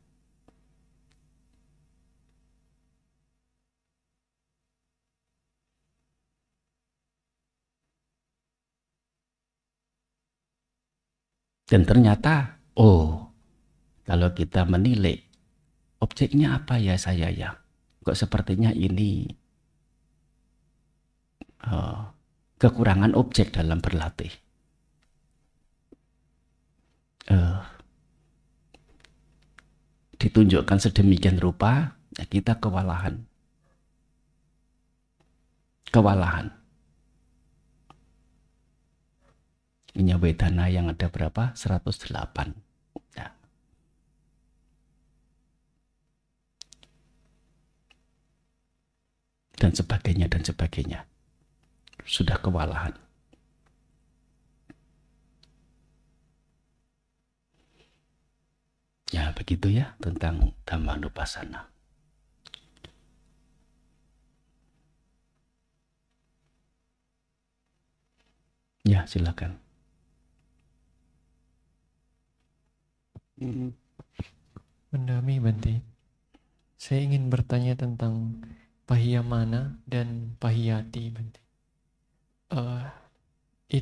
Dan ternyata, oh, kalau kita menilai objeknya apa ya saya ya? Kok sepertinya ini uh, kekurangan objek dalam berlatih. Uh, ditunjukkan sedemikian rupa, ya kita kewalahan. Kewalahan. punya wedana yang ada berapa? 108. Nah. Ya. Dan sebagainya, dan sebagainya. Sudah kewalahan. Ya, begitu ya tentang Nupasana. Ya, silakan. Mendami Banti, saya ingin bertanya tentang Pahiyamana dan Pahiyati Banti. Uh, eh,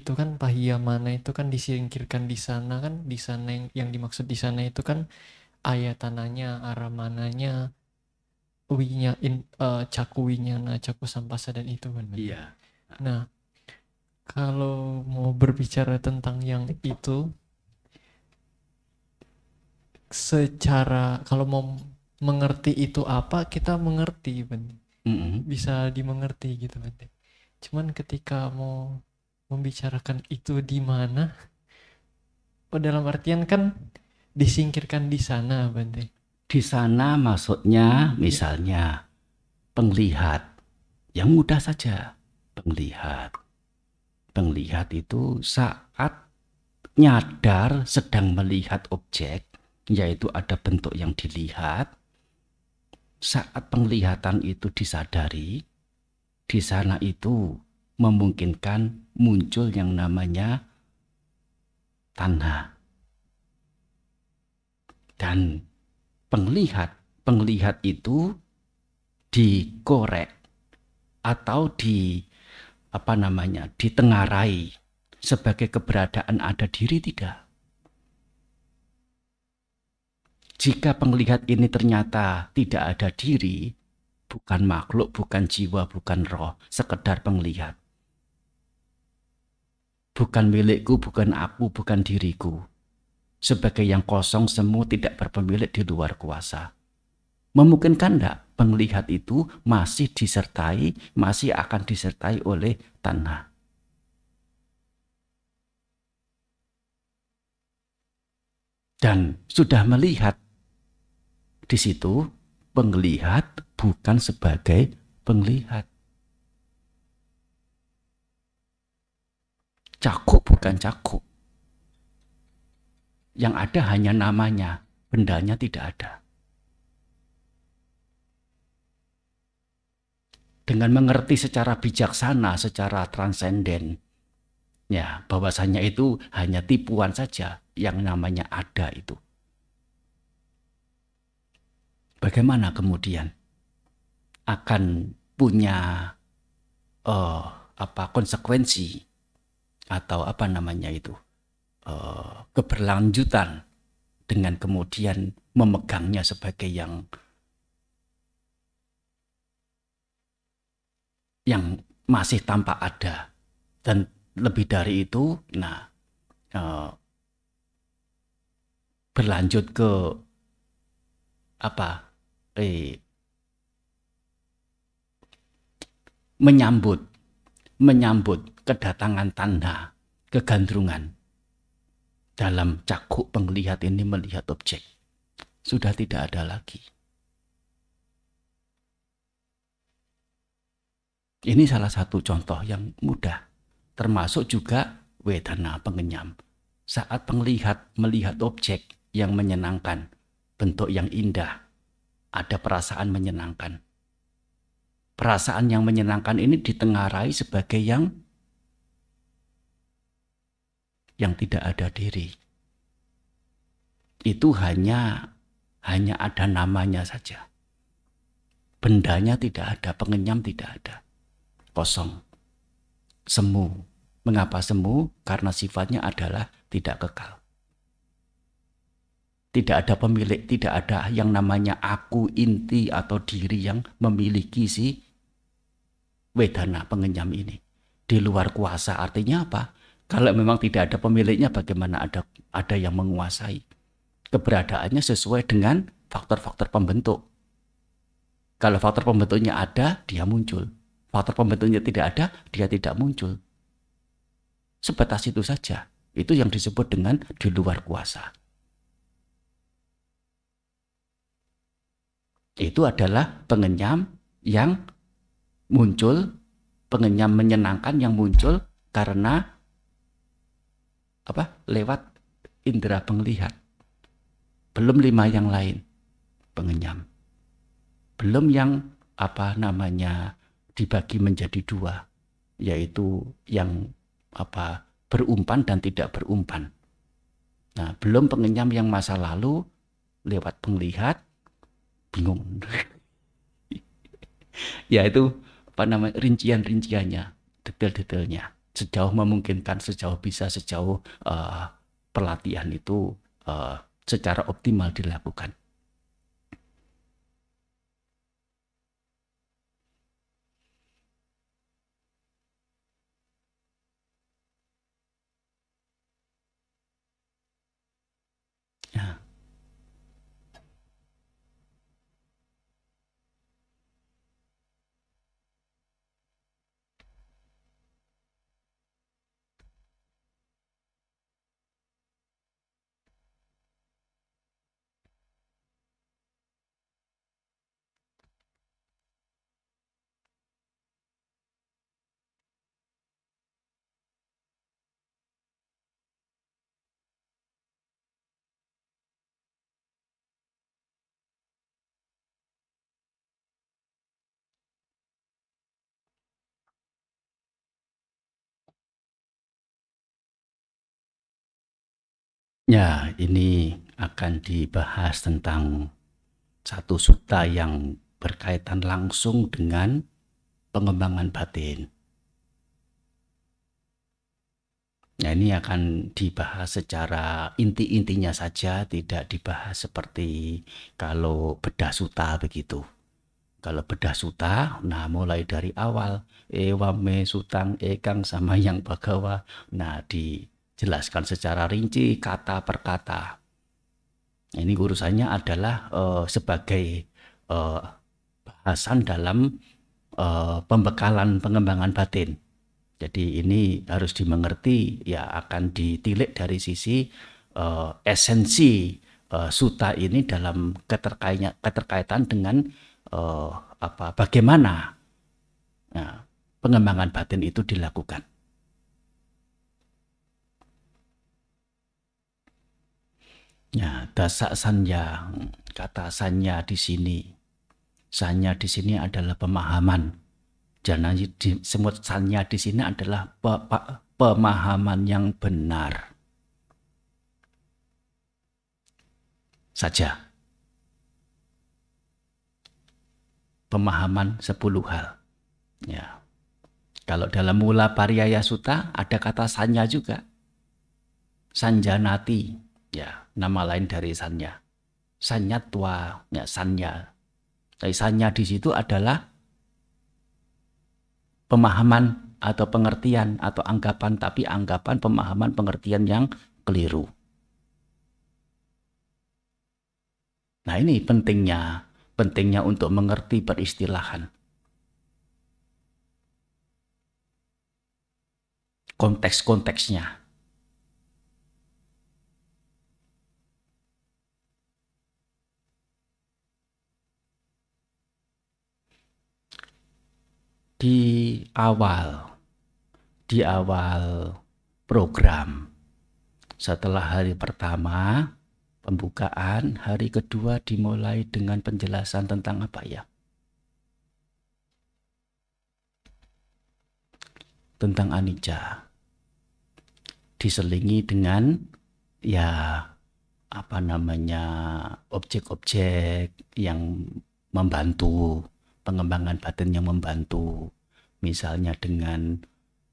itu kan Pahiyamana itu kan disingkirkan di sana kan di sana yang, yang dimaksud di sana itu kan ayatananya, aramananya, winya, in, uh, eh, cakwinya, nah caku sampasa dan itu kan. Iya. Nah, kalau mau berbicara tentang yang itu, secara kalau mau mengerti itu apa kita mengerti bende Mm -hmm. Bisa dimengerti gitu bende Cuman ketika mau membicarakan itu di mana oh, dalam artian kan disingkirkan di sana Bante. Di sana maksudnya hmm, iya. misalnya penglihat yang mudah saja penglihat. Penglihat itu saat nyadar sedang melihat objek yaitu ada bentuk yang dilihat. Saat penglihatan itu disadari, di sana itu memungkinkan muncul yang namanya tanah. Dan penglihat, penglihat itu dikorek atau di apa namanya, ditengarai sebagai keberadaan ada diri tidak Jika penglihat ini ternyata tidak ada diri, bukan makhluk, bukan jiwa, bukan roh, sekedar penglihat. Bukan milikku, bukan aku, bukan diriku. Sebagai yang kosong semu tidak berpemilik di luar kuasa. Memungkinkan enggak penglihat itu masih disertai, masih akan disertai oleh tanah. Dan sudah melihat di situ penglihat bukan sebagai penglihat. Cakup bukan cakup. Yang ada hanya namanya, bendanya tidak ada. Dengan mengerti secara bijaksana, secara transenden, ya bahwasanya itu hanya tipuan saja yang namanya ada itu bagaimana kemudian akan punya uh, apa konsekuensi atau apa namanya itu uh, keberlanjutan dengan kemudian memegangnya sebagai yang yang masih tampak ada dan lebih dari itu nah uh, berlanjut ke apa eh, menyambut menyambut kedatangan tanda kegandrungan dalam cakup penglihat ini melihat objek sudah tidak ada lagi. Ini salah satu contoh yang mudah, termasuk juga wedana pengenyam. Saat penglihat melihat objek yang menyenangkan, bentuk yang indah, ada perasaan menyenangkan. Perasaan yang menyenangkan ini ditengarai sebagai yang yang tidak ada diri. Itu hanya hanya ada namanya saja. Bendanya tidak ada, pengenyam tidak ada. Kosong. Semu. Mengapa semu? Karena sifatnya adalah tidak kekal. Tidak ada pemilik, tidak ada yang namanya aku, inti, atau diri yang memiliki si wedana pengenyam ini. Di luar kuasa artinya apa? Kalau memang tidak ada pemiliknya bagaimana ada ada yang menguasai? Keberadaannya sesuai dengan faktor-faktor pembentuk. Kalau faktor pembentuknya ada, dia muncul. Faktor pembentuknya tidak ada, dia tidak muncul. Sebatas itu saja. Itu yang disebut dengan di luar kuasa. itu adalah pengenyam yang muncul pengenyam menyenangkan yang muncul karena apa lewat indera penglihat belum lima yang lain pengenyam belum yang apa namanya dibagi menjadi dua yaitu yang apa berumpan dan tidak berumpan nah belum pengenyam yang masa lalu lewat penglihat bingung <laughs> ya itu apa namanya rincian-rinciannya detail-detailnya sejauh memungkinkan sejauh bisa sejauh uh, pelatihan itu uh, secara optimal dilakukan Ya, ini akan dibahas tentang satu sutta yang berkaitan langsung dengan pengembangan batin. Nah, ini akan dibahas secara inti-intinya saja, tidak dibahas seperti kalau bedah suta begitu. Kalau bedah suta, nah mulai dari awal, ewa me sutang ekang sama yang bagawa, nah di jelaskan secara rinci kata per kata. Ini urusannya adalah uh, sebagai uh, bahasan dalam uh, pembekalan pengembangan batin. Jadi ini harus dimengerti ya akan ditilik dari sisi uh, esensi uh, suta ini dalam keterkaitnya keterkaitan dengan uh, apa bagaimana nah, pengembangan batin itu dilakukan. Ya, dasak sanya, kata sanya di sini. Sanya di sini adalah pemahaman. Jangan disebut sanya di sini adalah pe, pe, pemahaman yang benar. Saja. Pemahaman sepuluh hal. Ya. Kalau dalam mula pariyaya suta ada kata sanya juga. Sanjanati nama lain dari sanya. Sanya tua, ya sanya. Tapi nah, sanya di situ adalah pemahaman atau pengertian atau anggapan, tapi anggapan pemahaman pengertian yang keliru. Nah ini pentingnya, pentingnya untuk mengerti peristilahan. Konteks-konteksnya. di awal di awal program setelah hari pertama pembukaan hari kedua dimulai dengan penjelasan tentang apa ya tentang anicca diselingi dengan ya apa namanya objek-objek yang membantu pengembangan batin yang membantu. Misalnya dengan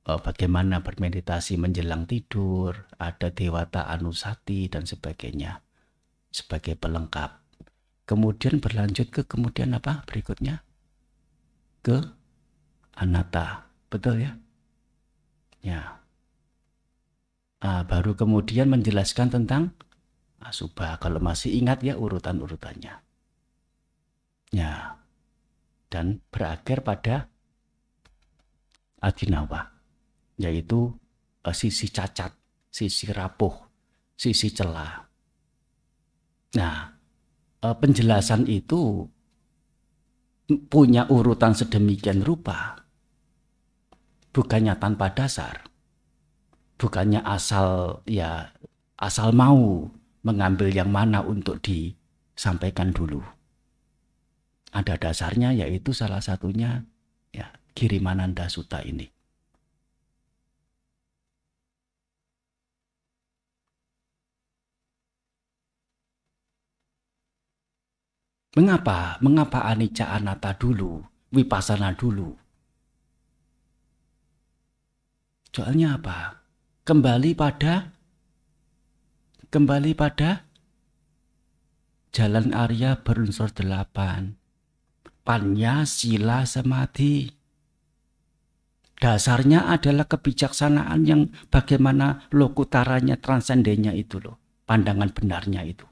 uh, bagaimana bermeditasi menjelang tidur, ada dewata anusati dan sebagainya sebagai pelengkap. Kemudian berlanjut ke kemudian apa berikutnya? Ke anata, Betul ya? Ya. Nah, baru kemudian menjelaskan tentang asuba kalau masih ingat ya urutan-urutannya. Ya dan berakhir pada adinawa, yaitu uh, sisi cacat, sisi rapuh, sisi celah. Nah, uh, penjelasan itu punya urutan sedemikian rupa, bukannya tanpa dasar, bukannya asal ya asal mau mengambil yang mana untuk disampaikan dulu ada dasarnya yaitu salah satunya ya Anda Suta ini. Mengapa? Mengapa anicca anata dulu, wipasana dulu? Soalnya apa? Kembali pada kembali pada jalan Arya berunsur delapan Panya sila samadhi. Dasarnya adalah kebijaksanaan yang bagaimana lokutaranya transendennya itu loh. Pandangan benarnya itu.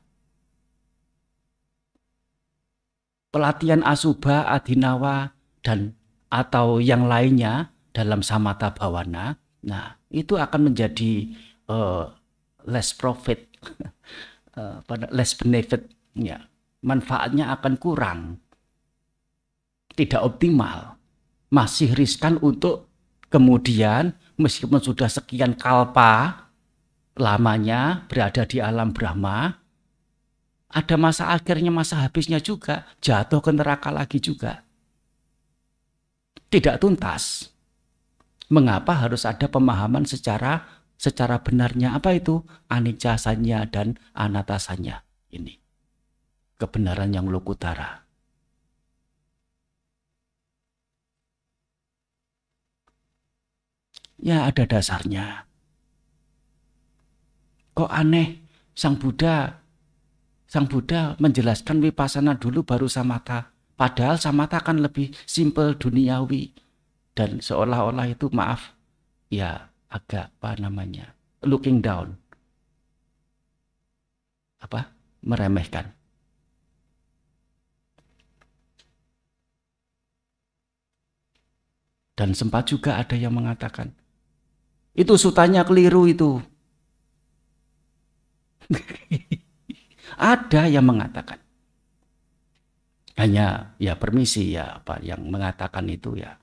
Pelatihan asuba, adinawa dan atau yang lainnya dalam samata bawana. Nah, itu akan menjadi uh, less profit, uh, <laughs> less benefit. Ya, manfaatnya akan kurang tidak optimal, masih riskan untuk kemudian meskipun sudah sekian kalpa lamanya berada di alam Brahma, ada masa akhirnya, masa habisnya juga, jatuh ke neraka lagi juga. Tidak tuntas. Mengapa harus ada pemahaman secara secara benarnya apa itu anicasanya dan anatasanya ini kebenaran yang lokutara. Ya ada dasarnya. Kok aneh Sang Buddha Sang Buddha menjelaskan wipasana dulu baru samatha. Padahal samatha kan lebih simpel duniawi dan seolah-olah itu maaf ya agak apa namanya looking down apa meremehkan dan sempat juga ada yang mengatakan itu sutanya keliru itu. <laughs> Ada yang mengatakan. Hanya ya permisi ya apa yang mengatakan itu ya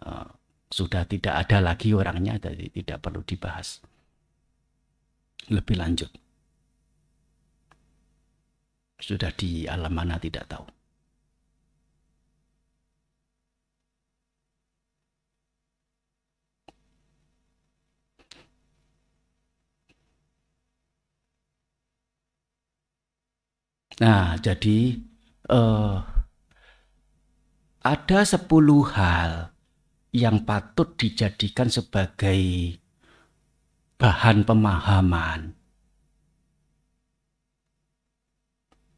uh, sudah tidak ada lagi orangnya jadi tidak perlu dibahas lebih lanjut. Sudah di alam mana tidak tahu. Nah, jadi uh, ada 10 hal yang patut dijadikan sebagai bahan pemahaman.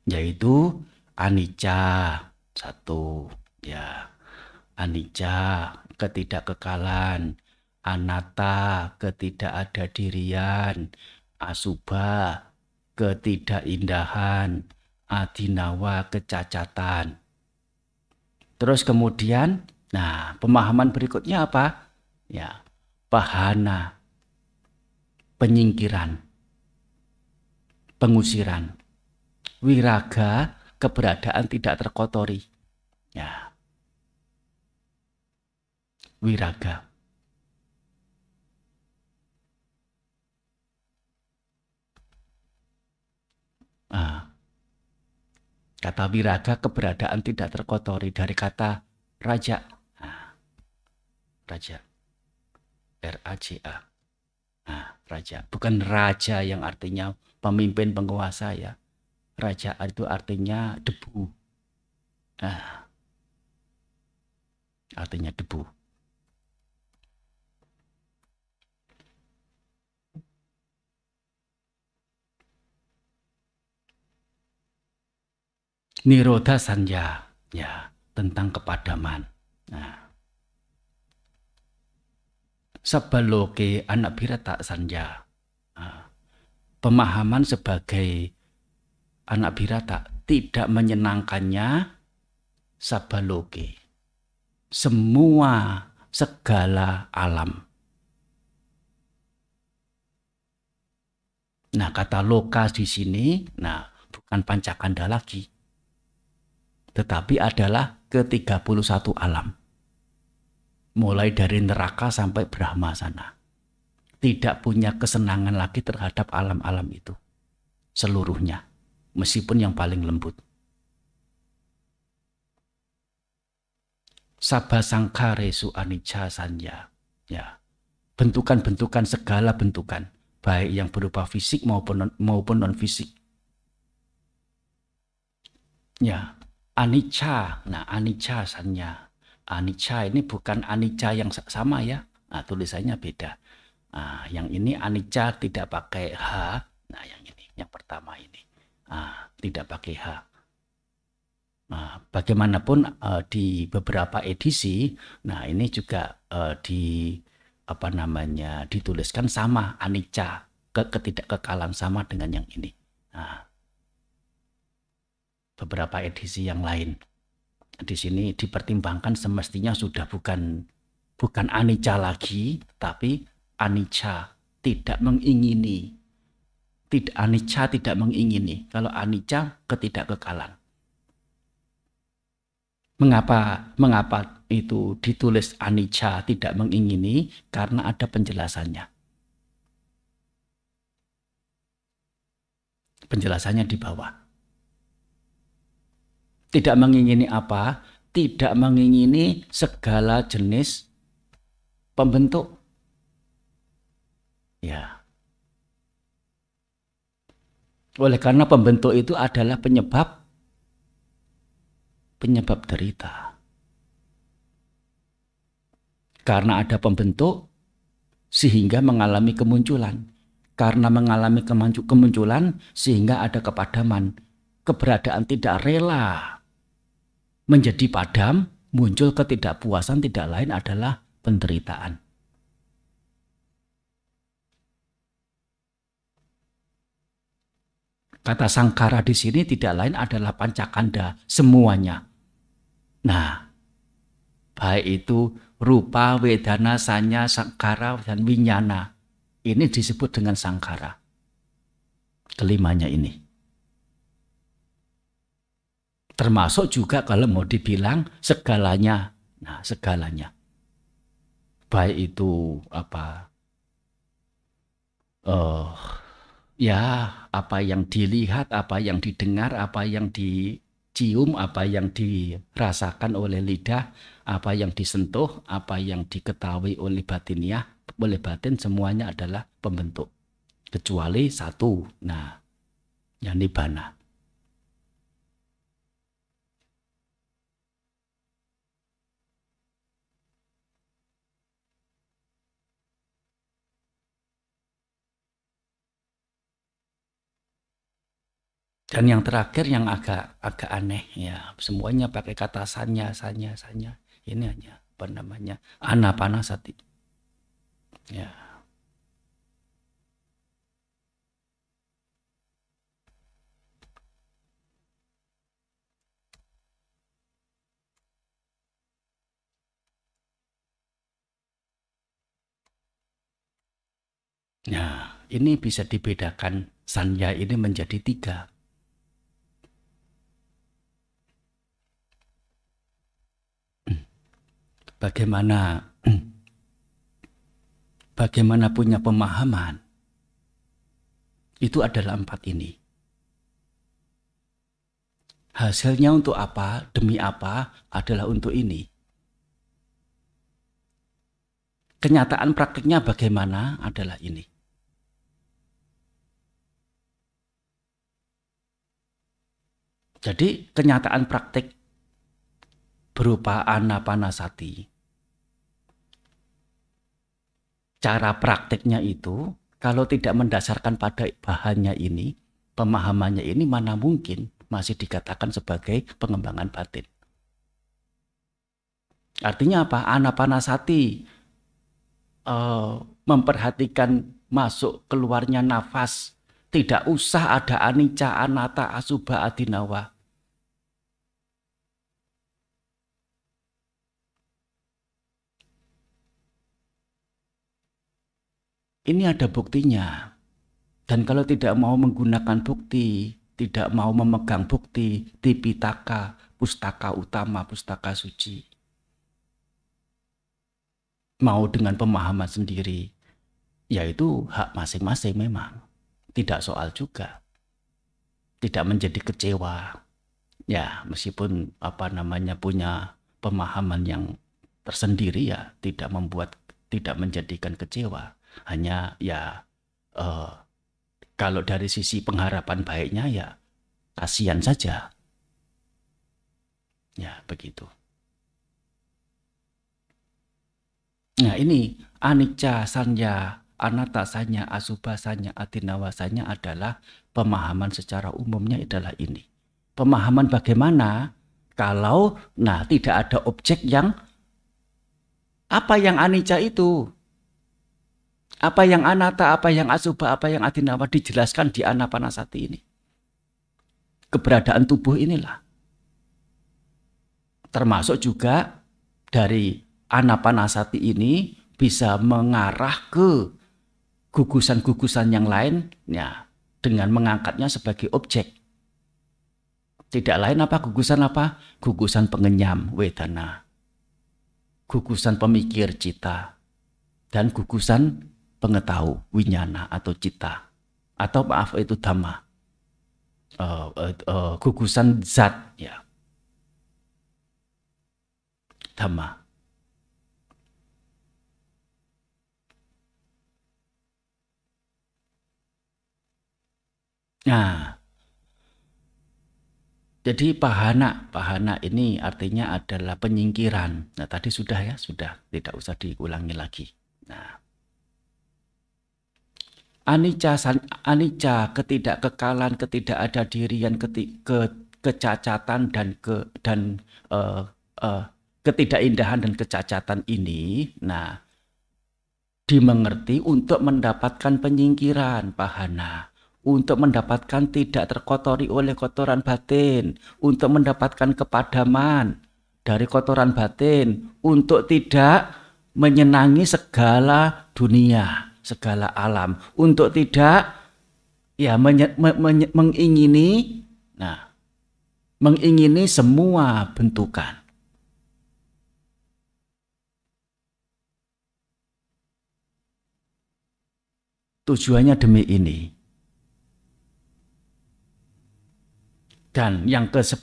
Yaitu anicca satu ya anicca ketidakkekalan anatta ketidakadadirian asubha ketidakindahan adinawa kecacatan. Terus kemudian, nah pemahaman berikutnya apa? Ya, pahana penyingkiran, pengusiran, wiraga, keberadaan tidak terkotori. Ya. Wiraga. Ah. Kata wiraga keberadaan tidak terkotori dari kata raja. Ah. raja. R-A-J-A. Nah, raja. Bukan raja yang artinya pemimpin penguasa ya. Raja itu artinya debu. Nah, artinya debu. Niroda sanja ya tentang kepadaman nah sabaloke anak birata sanja nah, pemahaman sebagai anak birata tidak menyenangkannya sabaloke semua segala alam Nah, kata lokas di sini, nah bukan pancakanda lagi, tetapi adalah ke-31 alam. Mulai dari neraka sampai Brahma sana. Tidak punya kesenangan lagi terhadap alam-alam itu. Seluruhnya. Meskipun yang paling lembut. resu anicca sanya. Ya. Bentukan-bentukan segala bentukan, baik yang berupa fisik maupun non, maupun non fisik. Ya, anicca. Nah, anicca sanya. Anicca ini bukan anicca yang sama ya. Nah, tulisannya beda. Nah, yang ini anicca tidak pakai h. Nah, yang ini yang pertama ini. Nah, tidak pakai h. Nah, bagaimanapun uh, di beberapa edisi, nah ini juga uh, di apa namanya dituliskan sama anicca ke ketidakkekalan sama dengan yang ini. Nah, beberapa edisi yang lain. Di sini dipertimbangkan semestinya sudah bukan bukan anicca lagi, tapi anicca tidak mengingini. Tidak anicca tidak mengingini. Kalau anicca ketidakkekalan. Mengapa mengapa itu ditulis anicca tidak mengingini? Karena ada penjelasannya. Penjelasannya di bawah tidak mengingini apa? Tidak mengingini segala jenis pembentuk. Ya. Oleh karena pembentuk itu adalah penyebab penyebab derita. Karena ada pembentuk sehingga mengalami kemunculan. Karena mengalami kemunculan sehingga ada kepadaman. Keberadaan tidak rela menjadi padam, muncul ketidakpuasan tidak lain adalah penderitaan. Kata sangkara di sini tidak lain adalah pancakanda semuanya. Nah, baik itu rupa, wedana, sanya, sangkara, dan winyana. Ini disebut dengan sangkara. Kelimanya ini. Termasuk juga kalau mau dibilang segalanya. Nah, segalanya. Baik itu apa? oh ya, apa yang dilihat, apa yang didengar, apa yang dicium, apa yang dirasakan oleh lidah, apa yang disentuh, apa yang diketahui oleh batiniah, oleh batin semuanya adalah pembentuk. Kecuali satu. Nah, yang nibana. Dan yang terakhir yang agak agak aneh ya, semuanya pakai kata sanya, sanya, sanya. Ini hanya apa namanya? Anapanasati. Ya. Nah, ini bisa dibedakan sanya ini menjadi tiga bagaimana <clears throat> bagaimana punya pemahaman itu adalah empat ini. Hasilnya untuk apa, demi apa adalah untuk ini. Kenyataan praktiknya bagaimana adalah ini. Jadi kenyataan praktik berupa anapanasati cara prakteknya itu kalau tidak mendasarkan pada bahannya ini, pemahamannya ini mana mungkin masih dikatakan sebagai pengembangan batin. Artinya apa? Anapanasati uh, memperhatikan masuk keluarnya nafas, tidak usah ada anicca, anata, asubha adinawa. ini ada buktinya. Dan kalau tidak mau menggunakan bukti, tidak mau memegang bukti, tipitaka, pustaka utama, pustaka suci. Mau dengan pemahaman sendiri, yaitu hak masing-masing memang. Tidak soal juga. Tidak menjadi kecewa. Ya, meskipun apa namanya punya pemahaman yang tersendiri ya tidak membuat tidak menjadikan kecewa hanya ya uh, kalau dari sisi pengharapan baiknya ya kasihan saja ya begitu nah ini anicca sanya anata sanya asubha sanya atinawasanya adalah pemahaman secara umumnya adalah ini pemahaman bagaimana kalau nah tidak ada objek yang apa yang anicca itu apa yang anata, apa yang asuba, apa yang adinawa dijelaskan di anapanasati ini. Keberadaan tubuh inilah. Termasuk juga dari anapanasati ini bisa mengarah ke gugusan-gugusan yang lain dengan mengangkatnya sebagai objek. Tidak lain apa gugusan apa? Gugusan pengenyam wedana. Gugusan pemikir cita dan gugusan pengetahu winyana atau cita atau maaf itu dhamma uh, uh, uh, gugusan zat ya dhamma nah jadi pahana, pahana ini artinya adalah penyingkiran. Nah tadi sudah ya, sudah tidak usah diulangi lagi. Nah, anicca anicca ketidakkekalan ketidakada dirian keti, ke, kecacatan dan ke dan uh, uh, ketidakindahan dan kecacatan ini nah dimengerti untuk mendapatkan penyingkiran pahana untuk mendapatkan tidak terkotori oleh kotoran batin untuk mendapatkan kepadaman dari kotoran batin untuk tidak menyenangi segala dunia segala alam untuk tidak ya menye, menye, mengingini nah mengingini semua bentukan tujuannya demi ini Dan yang ke-10,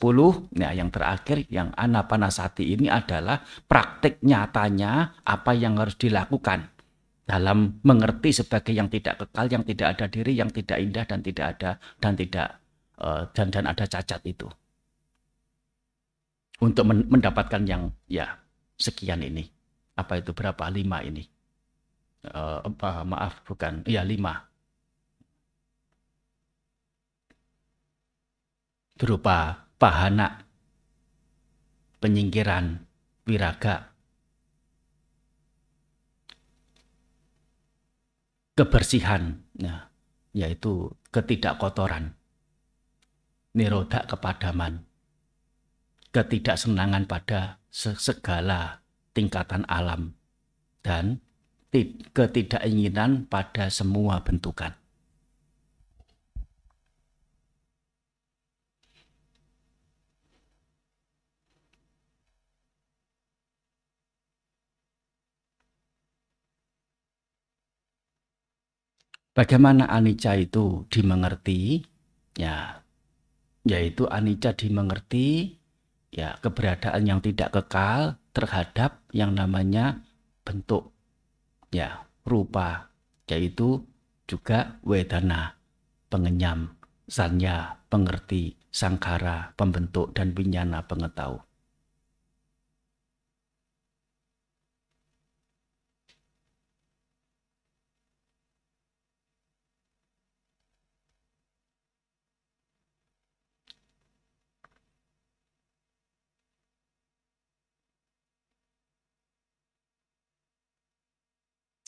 ya nah, yang terakhir, yang anapanasati ini adalah praktik nyatanya apa yang harus dilakukan dalam mengerti sebagai yang tidak kekal, yang tidak ada diri, yang tidak indah dan tidak ada dan tidak eh, dan dan ada cacat itu. Untuk mendapatkan yang ya sekian ini. Apa itu berapa? Lima ini. uh, maaf bukan ya lima berupa pahana penyingkiran wiraga kebersihan, ya, yaitu ketidakkotoran, niroda kepadaman, ketidaksenangan pada segala tingkatan alam, dan ketidakinginan pada semua bentukan. Bagaimana anicca itu dimengerti? Ya, yaitu anicca dimengerti ya keberadaan yang tidak kekal terhadap yang namanya bentuk ya rupa yaitu juga wedana pengenyam sanya pengerti sangkara pembentuk dan Binyana, pengetahuan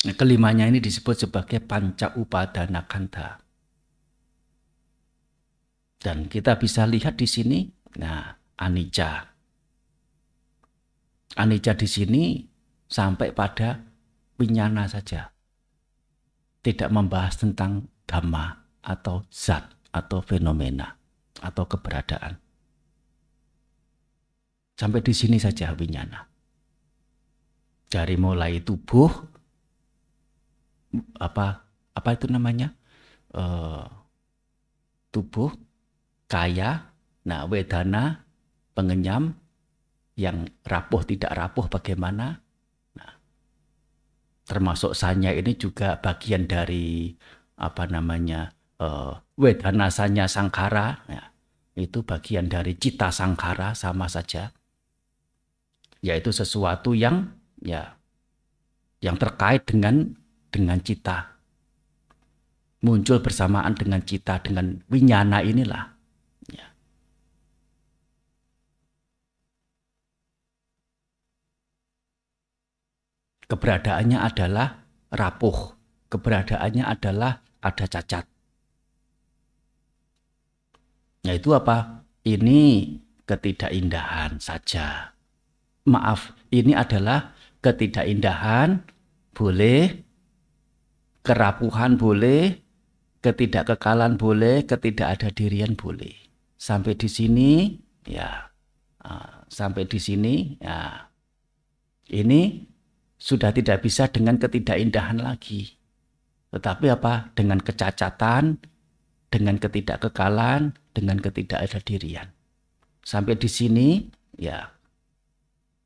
Nah, kelimanya ini disebut sebagai panca upadana kanta. Dan kita bisa lihat di sini, nah anija. Anija di sini sampai pada winyana saja. Tidak membahas tentang dhamma atau zat atau fenomena atau keberadaan. Sampai di sini saja winyana. Dari mulai tubuh apa apa itu namanya uh, tubuh kaya nah wedana pengenyam yang rapuh tidak rapuh bagaimana nah, termasuk sanya ini juga bagian dari apa namanya uh, wedana sanya sangkara ya, itu bagian dari cita sangkara sama saja yaitu sesuatu yang ya yang terkait dengan dengan cita. Muncul bersamaan dengan cita, dengan winyana inilah. Ya. Keberadaannya adalah rapuh. Keberadaannya adalah ada cacat. Nah itu apa? Ini ketidakindahan saja. Maaf, ini adalah ketidakindahan boleh kerapuhan boleh, ketidakkekalan boleh, ketidakada dirian boleh. Sampai di sini, ya, ah, sampai di sini, ya, ini sudah tidak bisa dengan ketidakindahan lagi. Tetapi apa? Dengan kecacatan, dengan ketidakkekalan, dengan ketidakada dirian. Sampai di sini, ya,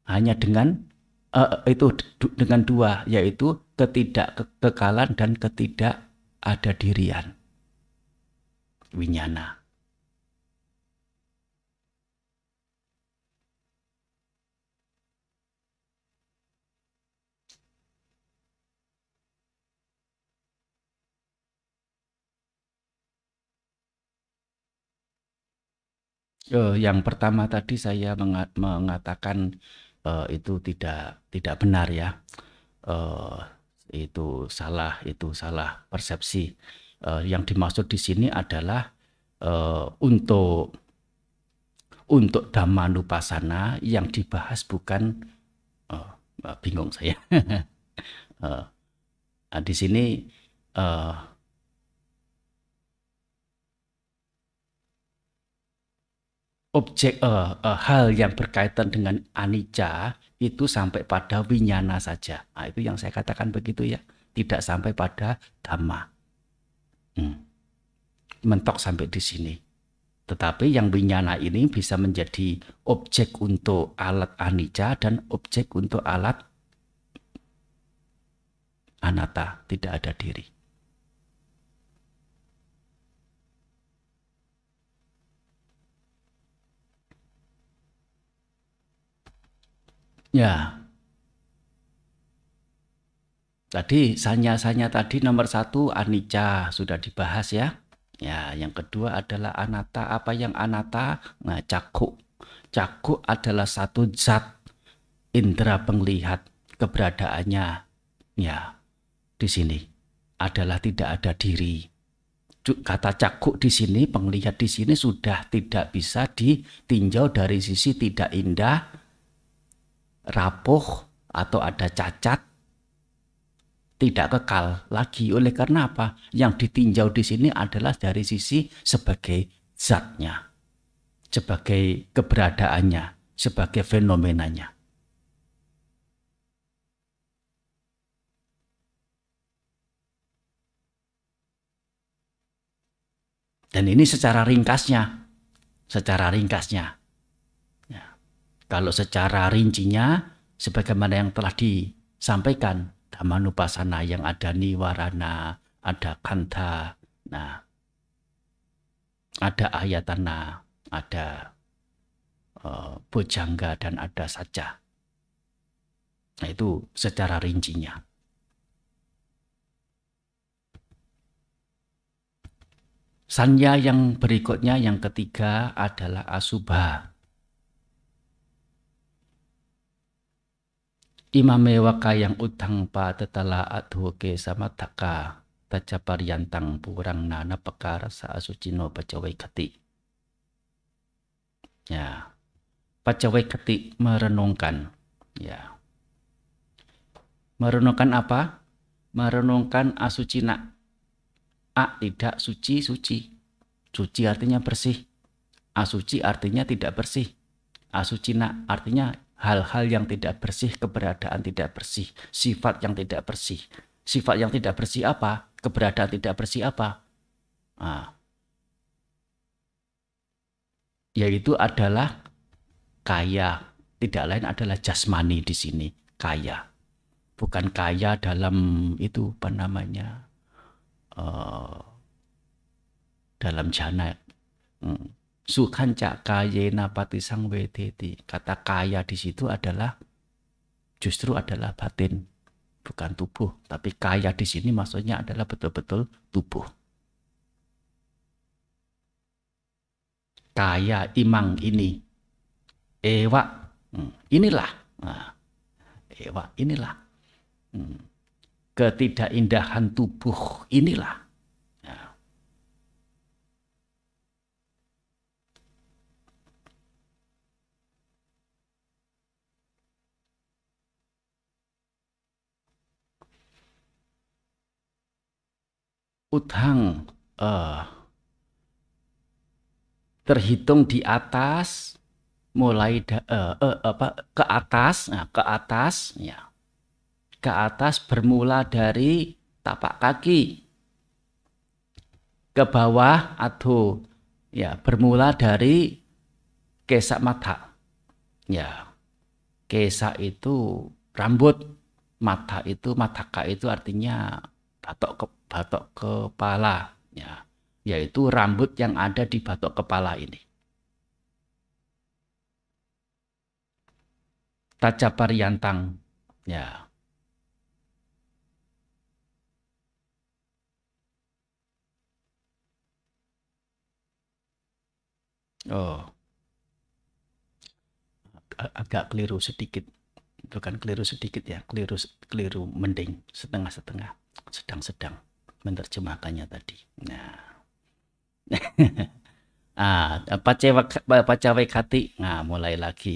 hanya dengan uh, itu dengan dua yaitu ketidakkekalan dan ketidak ada dirian winyana eh, yang pertama tadi saya mengat mengatakan uh, itu tidak tidak benar ya uh, itu salah itu salah persepsi uh, yang dimaksud di sini adalah uh, untuk untuk damanupasana yang dibahas bukan uh, bingung saya uh, <laughs> di sini uh, objek uh, uh, hal yang berkaitan dengan anicca itu sampai pada winyana saja. Nah, itu yang saya katakan begitu ya, tidak sampai pada dhamma. Hmm. Mentok sampai di sini. Tetapi yang winyana ini bisa menjadi objek untuk alat anicca dan objek untuk alat anata tidak ada diri. Ya. Tadi sanya-sanya tadi nomor satu anicca sudah dibahas ya. Ya, yang kedua adalah anata. Apa yang anata? Nah, cakuk Cakuk adalah satu zat indera penglihat keberadaannya. Ya, di sini adalah tidak ada diri. Kata cakuk di sini, penglihat di sini sudah tidak bisa ditinjau dari sisi tidak indah rapuh atau ada cacat tidak kekal lagi oleh karena apa? Yang ditinjau di sini adalah dari sisi sebagai zatnya, sebagai keberadaannya, sebagai fenomenanya. Dan ini secara ringkasnya, secara ringkasnya kalau secara rincinya, sebagaimana yang telah disampaikan, Dhammanupasana yang ada niwarana, ada kanta, nah, ada ayatana, ada uh, eh, bojangga, dan ada saja. Nah itu secara rincinya. Sanya yang berikutnya yang ketiga adalah asubha. imamewa kayang utang pa tetala at huke sama taka tacapariyantang purang nana pekar sa asucino pacawai kati. Ya, pacawai kati merenungkan. Ya, merenungkan apa? Merenungkan asucina. A tidak suci suci. Suci artinya bersih. Asuci artinya tidak bersih. Asucina artinya hal-hal yang tidak bersih, keberadaan tidak bersih, sifat yang tidak bersih. Sifat yang tidak bersih apa? Keberadaan tidak bersih apa? Nah, yaitu adalah kaya. Tidak lain adalah jasmani di sini, kaya. Bukan kaya dalam itu apa namanya? Uh, dalam jana. Hmm Sukhanca kayena patisang wedeti. Kata kaya di situ adalah justru adalah batin, bukan tubuh. Tapi kaya di sini maksudnya adalah betul-betul tubuh. Kaya imang ini. Ewa, hmm, inilah. Nah, Ewa, inilah. Hmm, ketidakindahan tubuh inilah Utang uh, eh, terhitung di atas mulai da, uh, uh, apa ke atas nah, ke atas ya ke atas bermula dari tapak kaki ke bawah atau ya bermula dari kesak mata ya kesak itu rambut mata itu mataka itu artinya batok ke batok kepala ya yaitu rambut yang ada di batok kepala ini yantang ya Oh, agak keliru sedikit, bukan keliru sedikit ya, keliru keliru mending setengah-setengah sedang-sedang menerjemahkannya tadi. Nah. <laughs> ah, pacewek hati Nah, mulai lagi.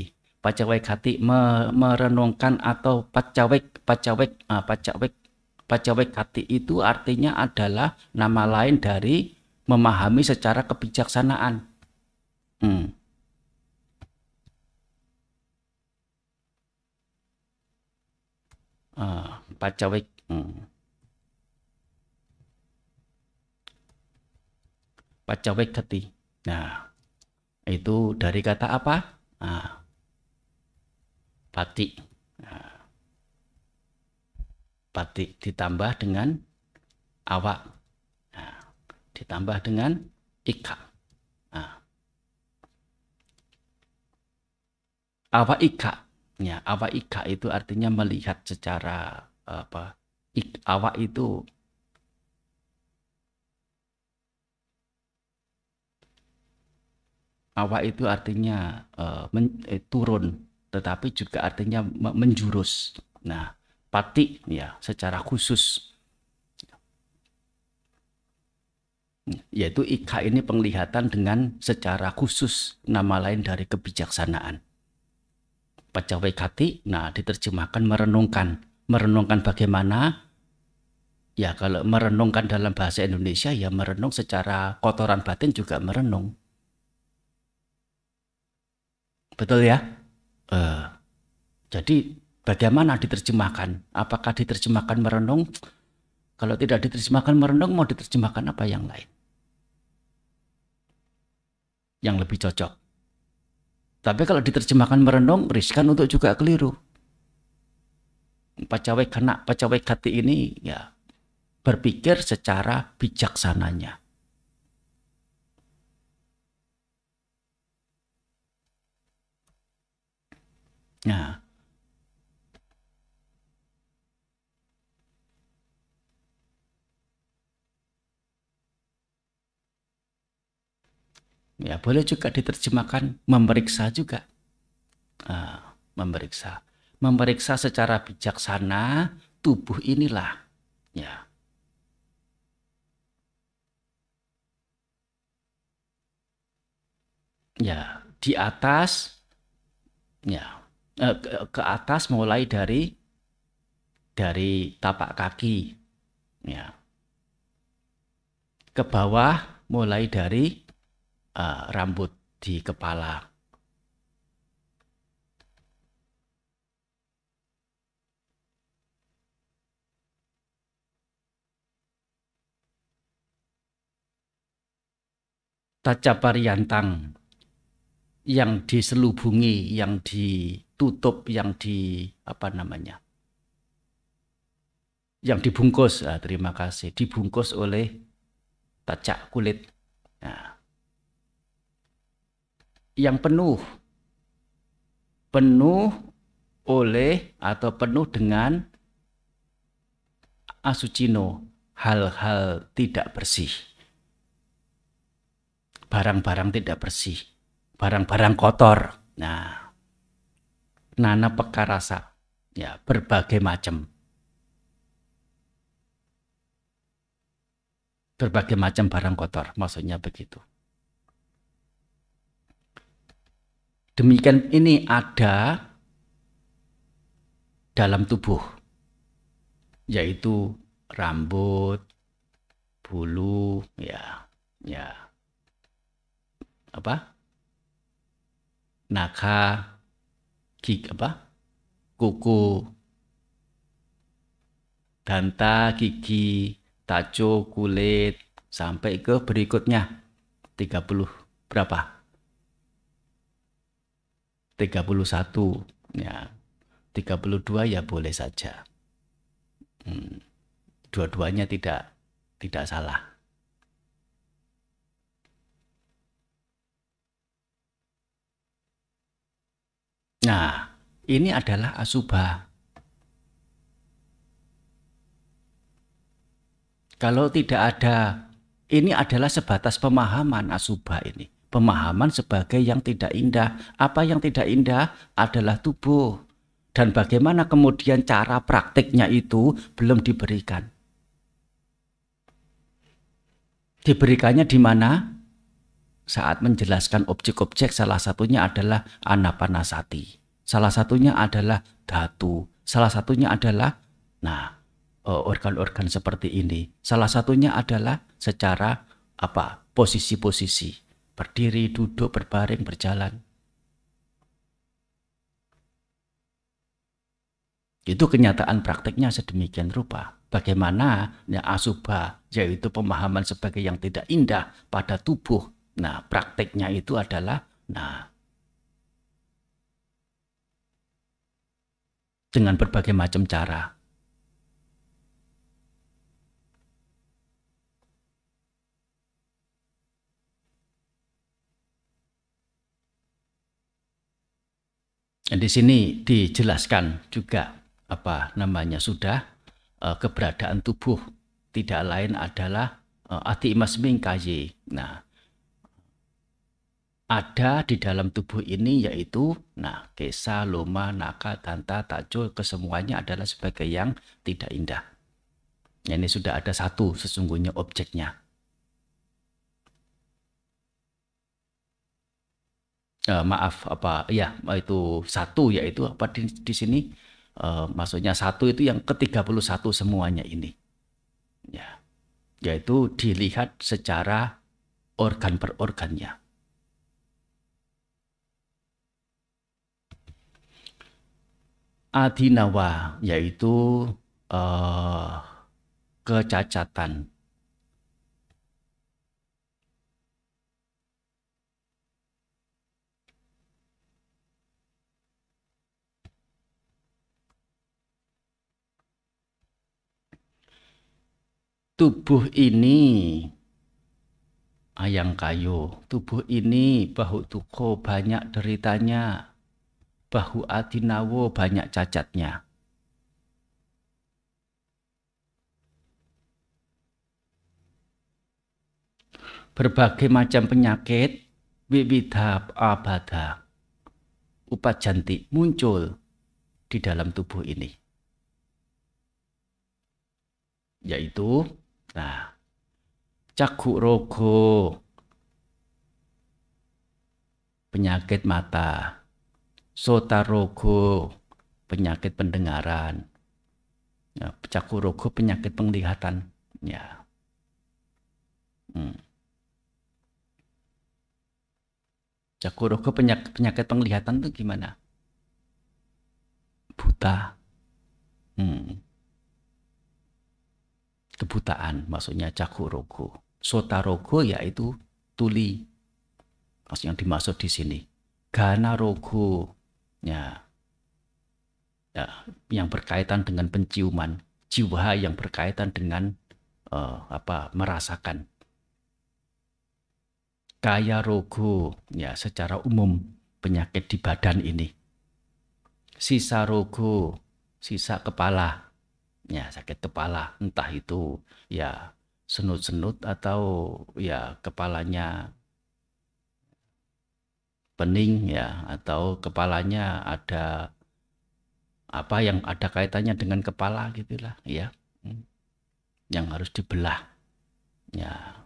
Pacewek hati me, merenungkan atau pacawek pacawek ah, pacawek pacawek hati itu artinya adalah nama lain dari memahami secara kebijaksanaan. Hmm. Ah, pacawek. Hmm. pacawek Nah, itu dari kata apa? Nah, pati Nah, batik ditambah dengan awak. Nah, ditambah dengan ika. Nah, awak ika. Ya, awak ika itu artinya melihat secara apa? Ik, awak itu awa itu artinya uh, men, eh, turun, tetapi juga artinya menjurus. Nah, pati ya secara khusus yaitu ika ini penglihatan dengan secara khusus nama lain dari kebijaksanaan. Pacawai kati, nah diterjemahkan merenungkan. Merenungkan bagaimana? Ya kalau merenungkan dalam bahasa Indonesia ya merenung secara kotoran batin juga merenung. Betul ya? Uh, jadi bagaimana diterjemahkan? Apakah diterjemahkan merenung? Kalau tidak diterjemahkan merenung, mau diterjemahkan apa yang lain? Yang lebih cocok. Tapi kalau diterjemahkan merenung, riskan untuk juga keliru. Pacawai kena, pacawai hati ini ya berpikir secara bijaksananya. Ya, boleh juga diterjemahkan memeriksa juga. Ah, memeriksa. Memeriksa secara bijaksana tubuh inilah. Ya. Ya, di atas ya Eh, ke, atas mulai dari dari tapak kaki ya ke bawah mulai dari uh, rambut di kepala tacapariyantang yang diselubungi, yang di tutup yang di apa namanya yang dibungkus nah, terima kasih dibungkus oleh tajak kulit nah. yang penuh penuh oleh atau penuh dengan asucino hal-hal tidak bersih barang-barang tidak bersih barang-barang kotor nah nana peka rasa ya berbagai macam berbagai macam barang kotor maksudnya begitu demikian ini ada dalam tubuh yaitu rambut bulu ya ya apa naga gig apa kuku danta gigi taco kulit sampai ke berikutnya 30 berapa 31 ya 32 ya boleh saja hmm. dua-duanya tidak tidak salah Nah, ini adalah asubah. Kalau tidak ada, ini adalah sebatas pemahaman asubah ini. Pemahaman sebagai yang tidak indah. Apa yang tidak indah adalah tubuh. Dan bagaimana kemudian cara praktiknya itu belum diberikan. Diberikannya di mana? saat menjelaskan objek-objek salah satunya adalah anapanasati. Salah satunya adalah datu. Salah satunya adalah nah e, organ-organ seperti ini. Salah satunya adalah secara apa? posisi-posisi. Berdiri, duduk, berbaring, berjalan. Itu kenyataan prakteknya sedemikian rupa. Bagaimana ya, asuba, yaitu pemahaman sebagai yang tidak indah pada tubuh Nah, prakteknya itu adalah nah dengan berbagai macam cara. dan Di sini dijelaskan juga apa namanya sudah eh, keberadaan tubuh tidak lain adalah eh, ati imas mingkaji. Nah, ada di dalam tubuh ini yaitu nah kesa, loma, naka, tanta, tajo kesemuanya adalah sebagai yang tidak indah. Ini sudah ada satu sesungguhnya objeknya. uh, maaf apa ya itu satu yaitu apa di, di sini uh, maksudnya satu itu yang ke-31 semuanya ini. Ya. Yaitu dilihat secara organ per organnya. adinawa yaitu uh, kecacatan. Tubuh ini ayang kayu, tubuh ini bahu tuko banyak deritanya, bahu adinawo banyak cacatnya. Berbagai macam penyakit, wibidha abada, upat janti muncul di dalam tubuh ini. Yaitu, nah, cakuk rogo, penyakit mata, sotarogo penyakit pendengaran, ya, cakurogo penyakit penglihatan. Ya. Hmm. Cakurogo penyakit, penyakit penglihatan itu gimana? Buta. Hmm. Kebutaan maksudnya cakurogo. Sotarogo yaitu tuli. yang dimaksud di sini. Ganarogo ya, ya yang berkaitan dengan penciuman jiwa yang berkaitan dengan uh, apa merasakan kaya rogo ya secara umum penyakit di badan ini sisa rogo sisa kepala ya sakit kepala entah itu ya senut-senut atau ya kepalanya pening ya atau kepalanya ada apa yang ada kaitannya dengan kepala gitulah ya hmm. yang harus dibelah ya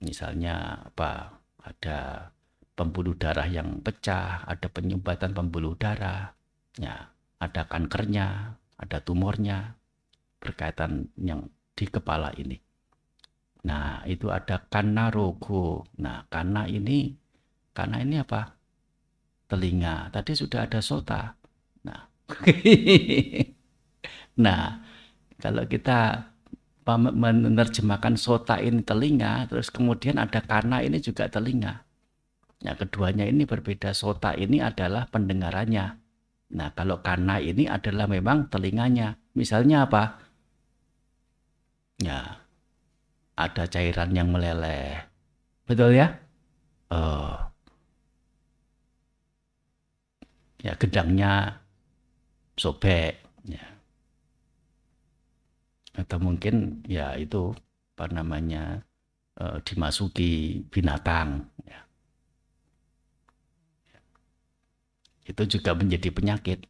misalnya apa ada pembuluh darah yang pecah ada penyumbatan pembuluh darah ya ada kankernya ada tumornya berkaitan yang di kepala ini nah itu ada karena nah karena ini karena ini apa telinga tadi sudah ada sota nah <laughs> nah kalau kita menerjemahkan sota ini telinga terus kemudian ada karena ini juga telinga Nah, keduanya ini berbeda. Sota ini adalah pendengarannya. Nah, kalau karena ini adalah memang telinganya. Misalnya apa? Ya, ada cairan yang meleleh. Betul ya? Oh, ya gedangnya sobek ya. atau mungkin ya itu apa namanya e, dimasuki binatang ya. itu juga menjadi penyakit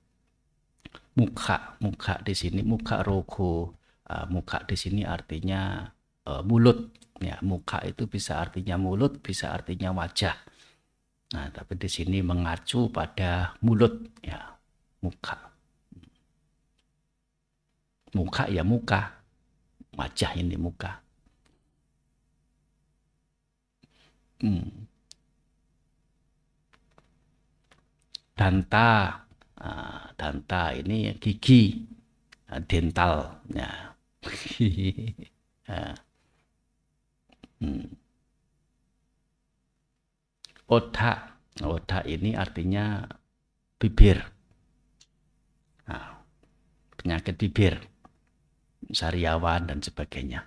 muka muka di sini muka rogo e, muka di sini artinya e, mulut ya muka itu bisa artinya mulut bisa artinya wajah Nah, tapi di sini mengacu pada mulut ya, muka. Muka ya muka. Wajah ini muka. Hmm. Danta, ah, danta ini gigi, ah, dental. Ya. <laughs> Ah. Hmm otak. Otak ini artinya bibir. Nah, penyakit bibir, sariawan dan sebagainya.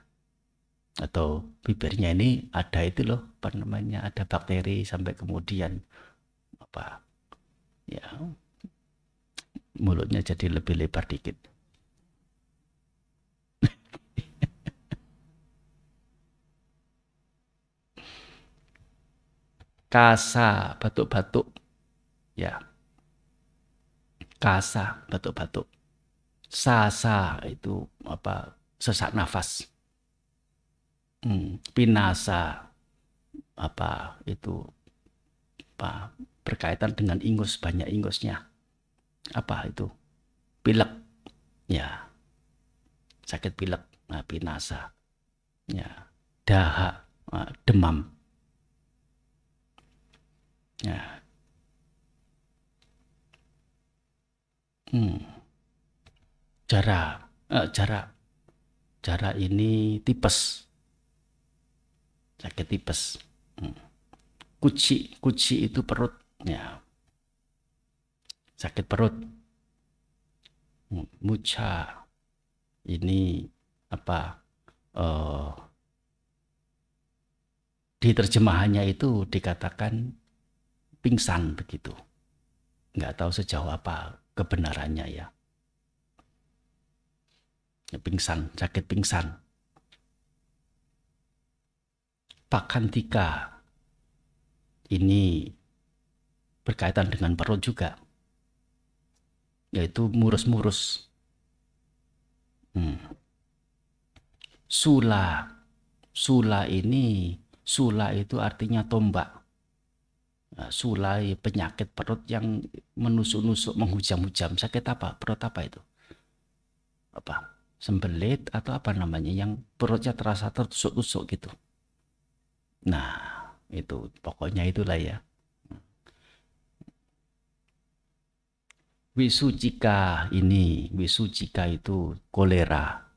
Atau bibirnya ini ada itu loh, apa namanya, ada bakteri sampai kemudian apa ya mulutnya jadi lebih lebar dikit. kasa batuk-batuk ya kasa batuk-batuk sasa itu apa sesak nafas hmm, pinasa apa itu apa berkaitan dengan ingus banyak ingusnya apa itu pilek ya sakit pilek nah, pinasa ya dahak nah, demam Ya. Hmm. Jarak, eh, jarak, jarak ini tipes, sakit tipes. Hmm. Kuci, kuci itu perut, ya. Sakit perut. Hmm. ini apa? Uh, eh, di terjemahannya itu dikatakan pingsan begitu. Nggak tahu sejauh apa kebenarannya ya. ya pingsan, sakit pingsan. Pak Kantika ini berkaitan dengan perut juga. Yaitu murus-murus. Hmm. Sula. Sula ini, sula itu artinya tombak Eh, sulai penyakit perut yang menusuk-nusuk menghujam-hujam sakit apa perut apa itu apa sembelit atau apa namanya yang perutnya terasa tertusuk-tusuk gitu nah itu pokoknya itulah ya wisu Wisucika ini, wisu wisucika itu kolera.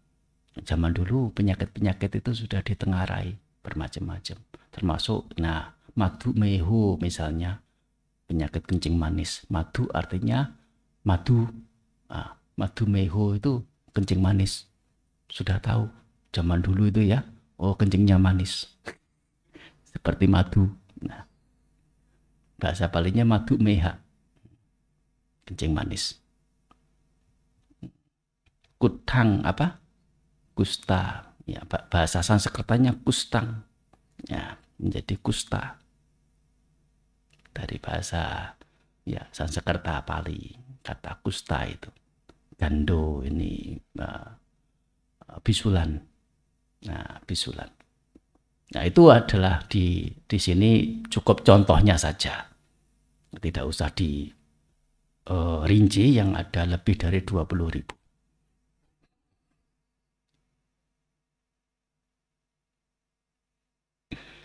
Zaman dulu penyakit-penyakit itu sudah ditengarai bermacam-macam. Termasuk, nah madu meho misalnya penyakit kencing manis. Madu artinya madu. Nah, madu meho itu kencing manis. Sudah tahu zaman dulu itu ya. Oh kencingnya manis. <laughs> Seperti madu. Nah, bahasa palingnya madu meha. Kencing manis. Kutang apa? Kusta. Ya, bahasa Sanskertanya kustang. Ya, menjadi kusta dari bahasa ya Sanskerta Pali kata kusta itu gando ini uh, bisulan nah bisulan nah itu adalah di di sini cukup contohnya saja tidak usah di uh, rinci yang ada lebih dari 20 ribu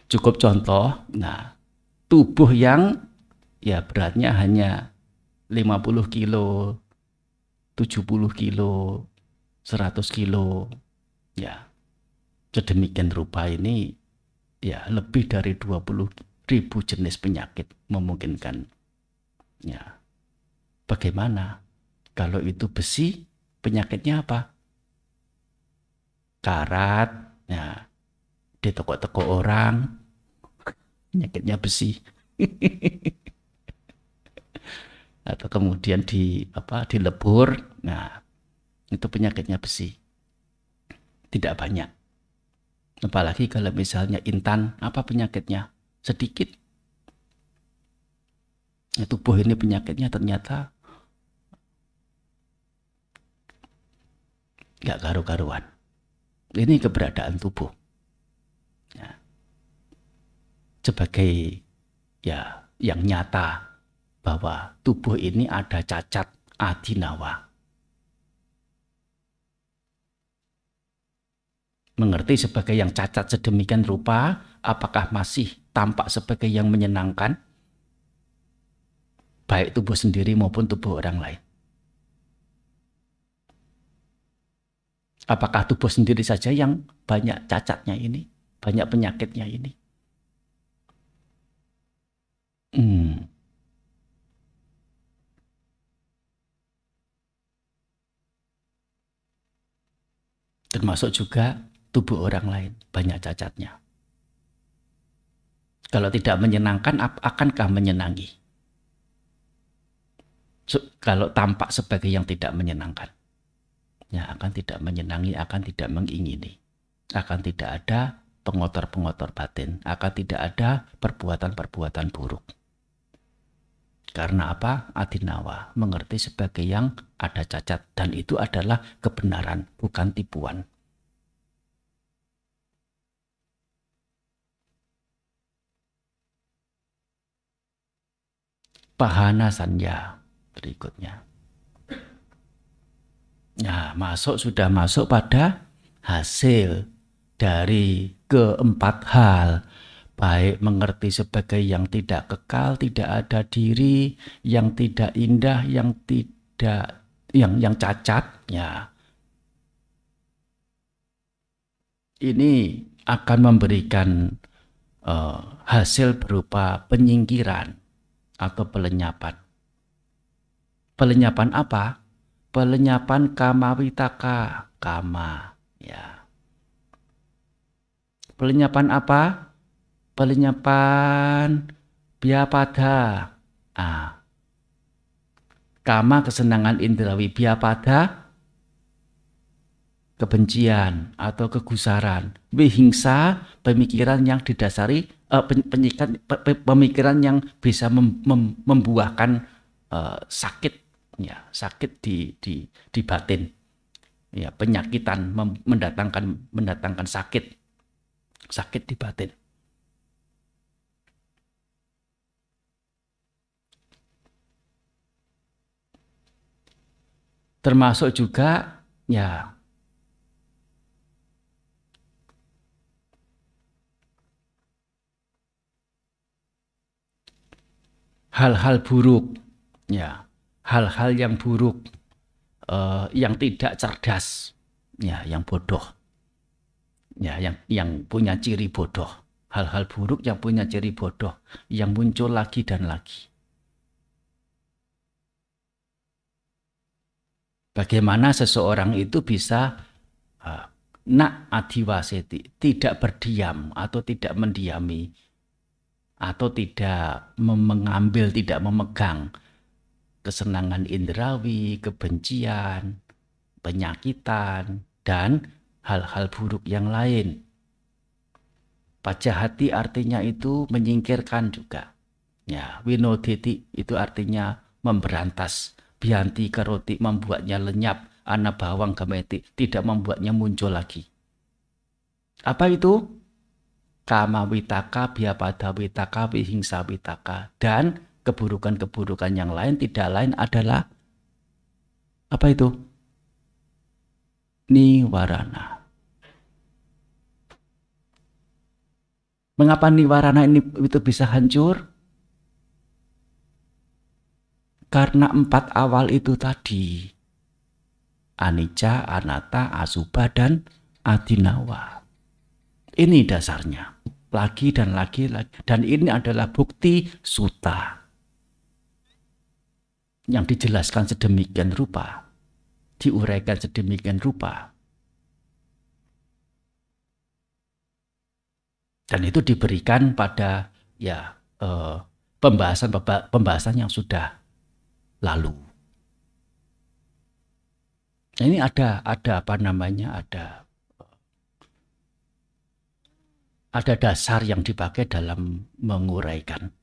cukup contoh nah tubuh yang ya beratnya hanya 50 kilo, 70 kilo, 100 kilo. Ya, sedemikian rupa ini ya lebih dari 20 ribu jenis penyakit memungkinkan. Ya, bagaimana kalau itu besi penyakitnya apa? Karat, ya, di toko-toko orang, penyakitnya besi <laughs> atau kemudian di apa dilebur nah itu penyakitnya besi tidak banyak apalagi kalau misalnya intan apa penyakitnya sedikit ya, tubuh ini penyakitnya ternyata nggak karu-karuan ini keberadaan tubuh nah sebagai ya yang nyata bahwa tubuh ini ada cacat adinawa. Mengerti sebagai yang cacat sedemikian rupa, apakah masih tampak sebagai yang menyenangkan? Baik tubuh sendiri maupun tubuh orang lain. Apakah tubuh sendiri saja yang banyak cacatnya ini, banyak penyakitnya ini? Hmm. Termasuk juga tubuh orang lain banyak cacatnya. Kalau tidak menyenangkan, akankah menyenangi? So, kalau tampak sebagai yang tidak menyenangkan, ya akan tidak menyenangi, akan tidak mengingini, akan tidak ada pengotor-pengotor batin, akan tidak ada perbuatan-perbuatan buruk. Karena apa? Adinawa mengerti sebagai yang ada cacat dan itu adalah kebenaran bukan tipuan. Pahana sanya berikutnya. Nah, masuk sudah masuk pada hasil dari keempat hal baik mengerti sebagai yang tidak kekal, tidak ada diri, yang tidak indah, yang tidak yang yang cacat, ya. Ini akan memberikan uh, hasil berupa penyingkiran atau pelenyapan. Pelenyapan apa? Pelenyapan kama witaka, kama, ya. Pelenyapan apa? pelenyapan biapada. Ah. Kama kesenangan indrawi pada kebencian atau kegusaran. Wihingsa pemikiran yang didasari uh, penyikat, pemikiran yang bisa mem, mem, membuahkan uh, sakit ya, sakit di di di batin. Ya, penyakitan mendatangkan mendatangkan sakit. Sakit di batin. termasuk juga ya hal-hal buruk ya hal-hal yang buruk uh, yang tidak cerdas ya yang bodoh ya yang yang punya ciri bodoh hal-hal buruk yang punya ciri bodoh yang muncul lagi dan lagi Bagaimana seseorang itu bisa uh, nak adiwaseti, tidak berdiam atau tidak mendiami atau tidak mengambil, tidak memegang kesenangan indrawi, kebencian, penyakitan, dan hal-hal buruk yang lain. Pajah hati artinya itu menyingkirkan juga. Ya, winodeti itu artinya memberantas, bianti karoti membuatnya lenyap ana bawang gameti tidak membuatnya muncul lagi apa itu kama witaka biapada witaka wihingsa witaka dan keburukan-keburukan yang lain tidak lain adalah apa itu niwarana mengapa niwarana ini itu bisa hancur karena empat awal itu tadi. Anicca, Anatta, Azuba dan Adinawa. Ini dasarnya. Lagi dan lagi, lagi. Dan ini adalah bukti suta. Yang dijelaskan sedemikian rupa. Diuraikan sedemikian rupa. Dan itu diberikan pada ya eh, pembahasan pembahasan yang sudah lalu. Nah, ini ada ada apa namanya ada ada dasar yang dipakai dalam menguraikan.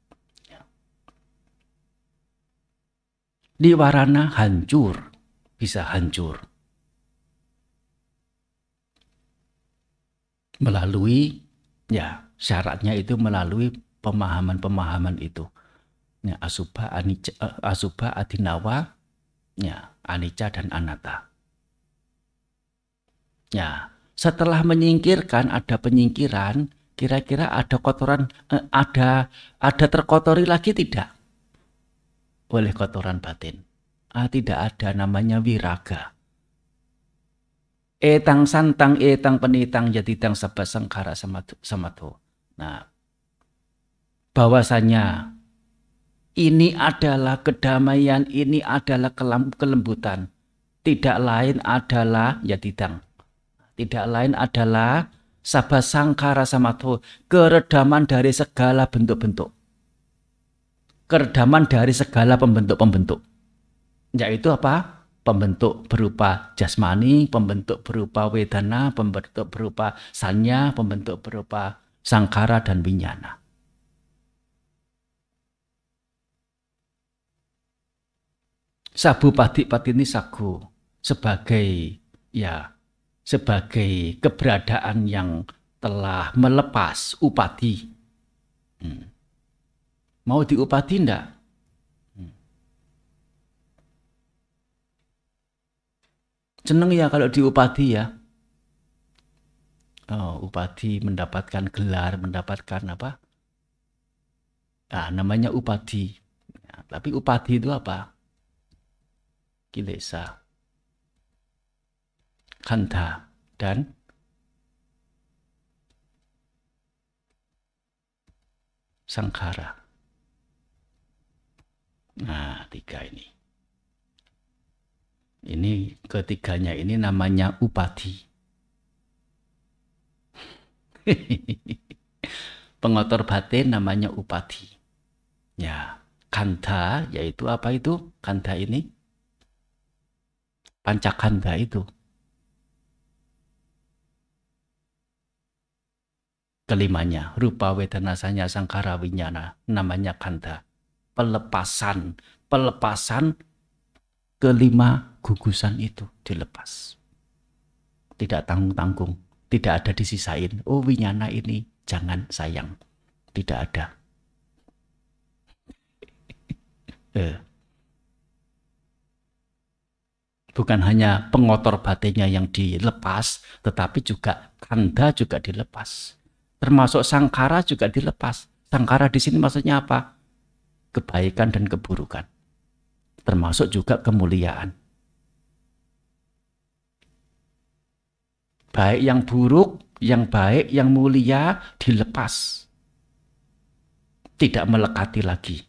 Di warana hancur, bisa hancur. Melalui, ya syaratnya itu melalui pemahaman-pemahaman itu ya, asubha anicca, eh, asubha adinawa ya anicca dan anatta ya setelah menyingkirkan ada penyingkiran kira-kira ada kotoran uh, ada ada terkotori lagi tidak oleh kotoran batin ah tidak ada namanya wiraga etang santang etang penitang jadi tang sabasangkara sama sama tuh nah bahwasanya ini adalah kedamaian, ini adalah kelembutan. Tidak lain adalah ya tidak. Tidak lain adalah sabah sangkara samatho, keredaman dari segala bentuk-bentuk. Keredaman dari segala pembentuk-pembentuk. Yaitu apa? Pembentuk berupa jasmani, pembentuk berupa wedana, pembentuk berupa sanya, pembentuk berupa sangkara dan winyana. Sabu Padik ini Sagu sebagai ya sebagai keberadaan yang telah melepas upati. Hmm. Mau diupati enggak? Hmm. Seneng ya kalau diupati ya. Oh, upati mendapatkan gelar, mendapatkan apa? Nah, namanya upati. Ya, tapi upati itu apa? Kanta dan sangkara. Nah, tiga ini. Ini ketiganya ini namanya upati. <laughs> Pengotor batin namanya upati. Ya, kanta yaitu apa itu? Kanta ini pancakanda itu. Kelimanya, rupa wedana sangkara winyana, namanya kanda. Pelepasan, pelepasan kelima gugusan itu dilepas. Tidak tanggung-tanggung, tidak ada disisain. Oh winyana ini jangan sayang. Tidak ada. <laughs> eh bukan hanya pengotor batinnya yang dilepas, tetapi juga kanda juga dilepas. Termasuk sangkara juga dilepas. Sangkara di sini maksudnya apa? Kebaikan dan keburukan. Termasuk juga kemuliaan. Baik yang buruk, yang baik, yang mulia dilepas. Tidak melekati lagi.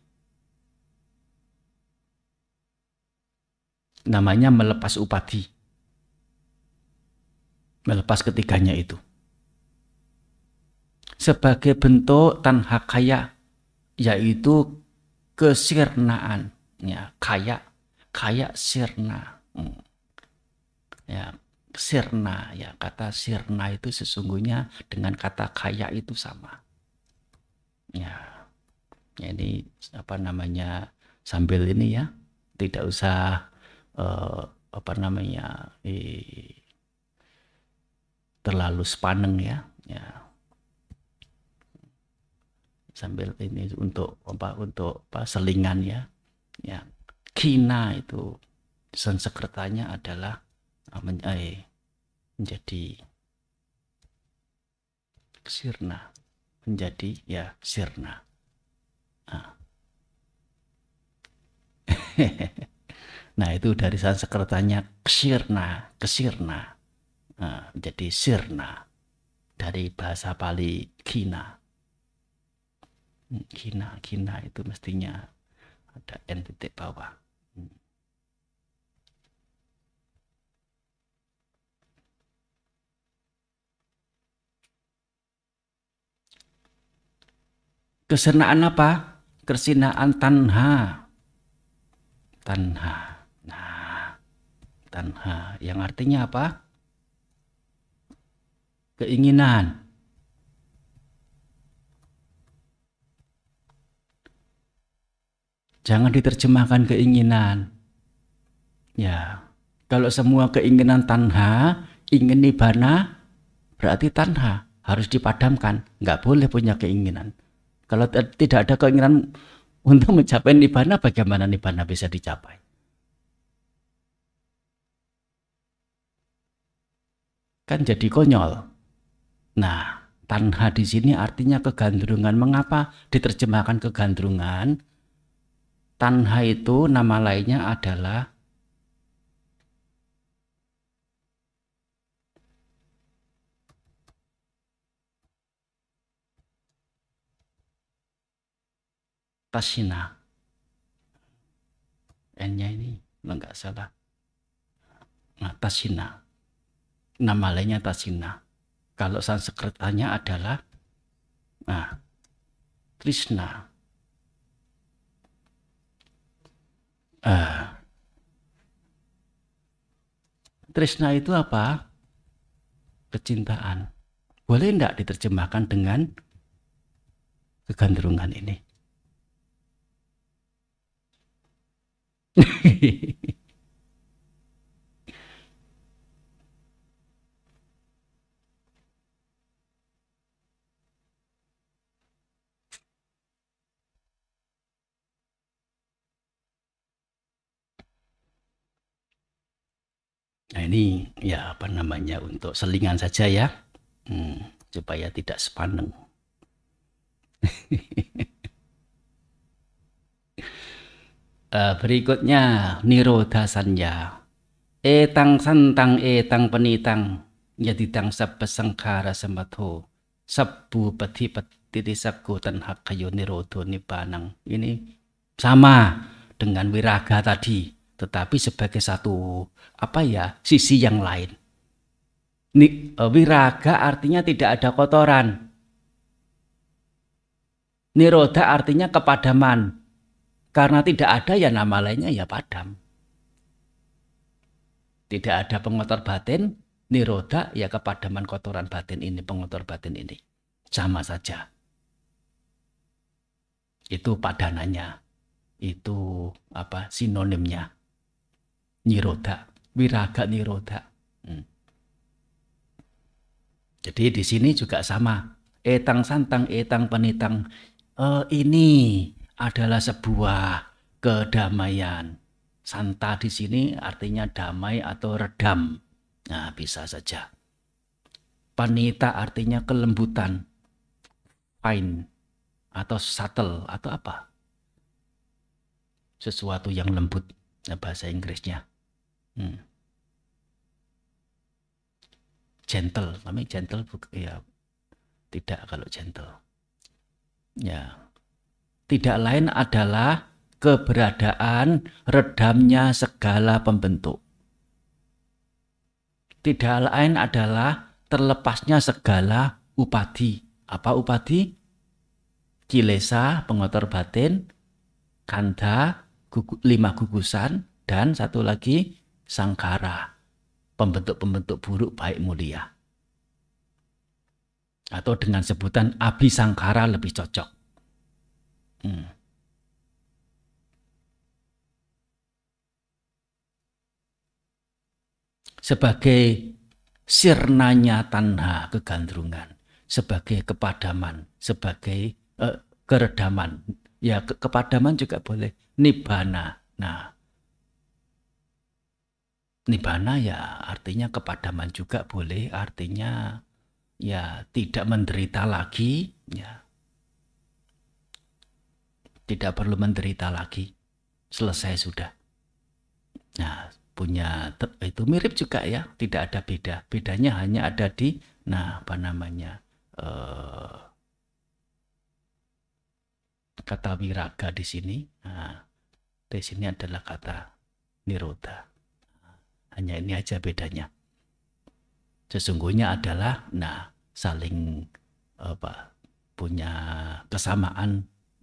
namanya melepas upati. Melepas ketiganya itu. Sebagai bentuk kaya, yaitu kesirnaan. Ya, kaya, kaya sirna. Hmm. Ya, sirna ya kata sirna itu sesungguhnya dengan kata kaya itu sama ya ini apa namanya sambil ini ya tidak usah uh, apa namanya eh, terlalu sepaneng ya ya sambil ini untuk apa untuk apa selingan ya ya kina itu sansekertanya adalah eh, men, eh, menjadi sirna menjadi ya sirna ah. <laughs> Nah itu dari sansekertanya kesirna, kesirna. Nah, jadi sirna dari bahasa Pali kina. Hmm, kina, kina itu mestinya ada n titik bawah. Hmm. Kesenaan apa? Kersinaan tanha. Tanha yang artinya apa keinginan jangan diterjemahkan keinginan ya kalau semua keinginan tanha ingin nibana berarti tanha harus dipadamkan nggak boleh punya keinginan kalau tidak ada keinginan untuk mencapai nibana bagaimana nibana bisa dicapai kan jadi konyol. Nah, tanha di sini artinya kegandrungan. Mengapa diterjemahkan kegandrungan? Tanha itu nama lainnya adalah Tasina. n ini, nggak salah. Nah, Tasina nama lainnya tasina. Kalau Sanskertanya adalah nah, Krishna. Uh, Krishna itu apa? Kecintaan. Boleh tidak diterjemahkan dengan kegandrungan ini? <laughs> Nah ini ya apa namanya untuk selingan saja ya, hmm, supaya tidak sepaneng. uh, <laughs> berikutnya Niroda sanya. Etang santang etang penitang yadidang sabbasangkara samato sabbu patipatiti sabgo tanhakayo nirodho nibanang. Ini sama dengan wiraga tadi tetapi sebagai satu apa ya sisi yang lain. Nik, eh, wiraga artinya tidak ada kotoran. Niroda artinya kepadaman. Karena tidak ada ya nama lainnya ya padam. Tidak ada pengotor batin, niroda ya kepadaman kotoran batin ini, pengotor batin ini. Sama saja. Itu padananya. Itu apa sinonimnya niroda, wiraga niroda. Hmm. Jadi di sini juga sama. Etang santang, etang penitang. E, ini adalah sebuah kedamaian. Santa di sini artinya damai atau redam. Nah, bisa saja. Panita artinya kelembutan. Fine atau subtle atau apa? Sesuatu yang lembut nah, bahasa Inggrisnya. Hmm. Gentle, kami gentle ya tidak kalau gentle. Ya. Tidak lain adalah keberadaan redamnya segala pembentuk. Tidak lain adalah terlepasnya segala upadi. Apa upadi? Kilesa, pengotor batin, kanda, gugu, lima gugusan, dan satu lagi sangkara, pembentuk-pembentuk buruk baik mulia. Atau dengan sebutan Abi sangkara lebih cocok. Hmm. Sebagai sirnanya tanha kegandrungan, sebagai kepadaman, sebagai eh, keredaman, ya ke kepadaman juga boleh nibana. Nah, Nibana ya artinya kepadaman juga boleh artinya ya tidak menderita lagi ya tidak perlu menderita lagi selesai sudah nah punya itu mirip juga ya tidak ada beda bedanya hanya ada di nah apa namanya eh, kata wiraga di sini nah, di sini adalah kata niroda hanya ini aja bedanya. Sesungguhnya adalah nah saling apa punya kesamaan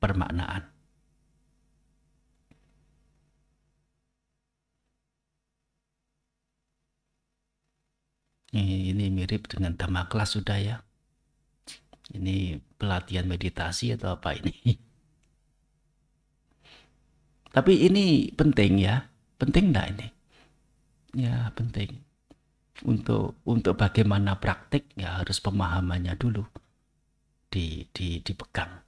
permaknaan. Ini mirip dengan dhamma kelas sudah ya. Ini pelatihan meditasi atau apa ini? <laughs> Tapi ini penting ya. Penting enggak ini? ya penting untuk untuk bagaimana praktik ya harus pemahamannya dulu di, di dipegang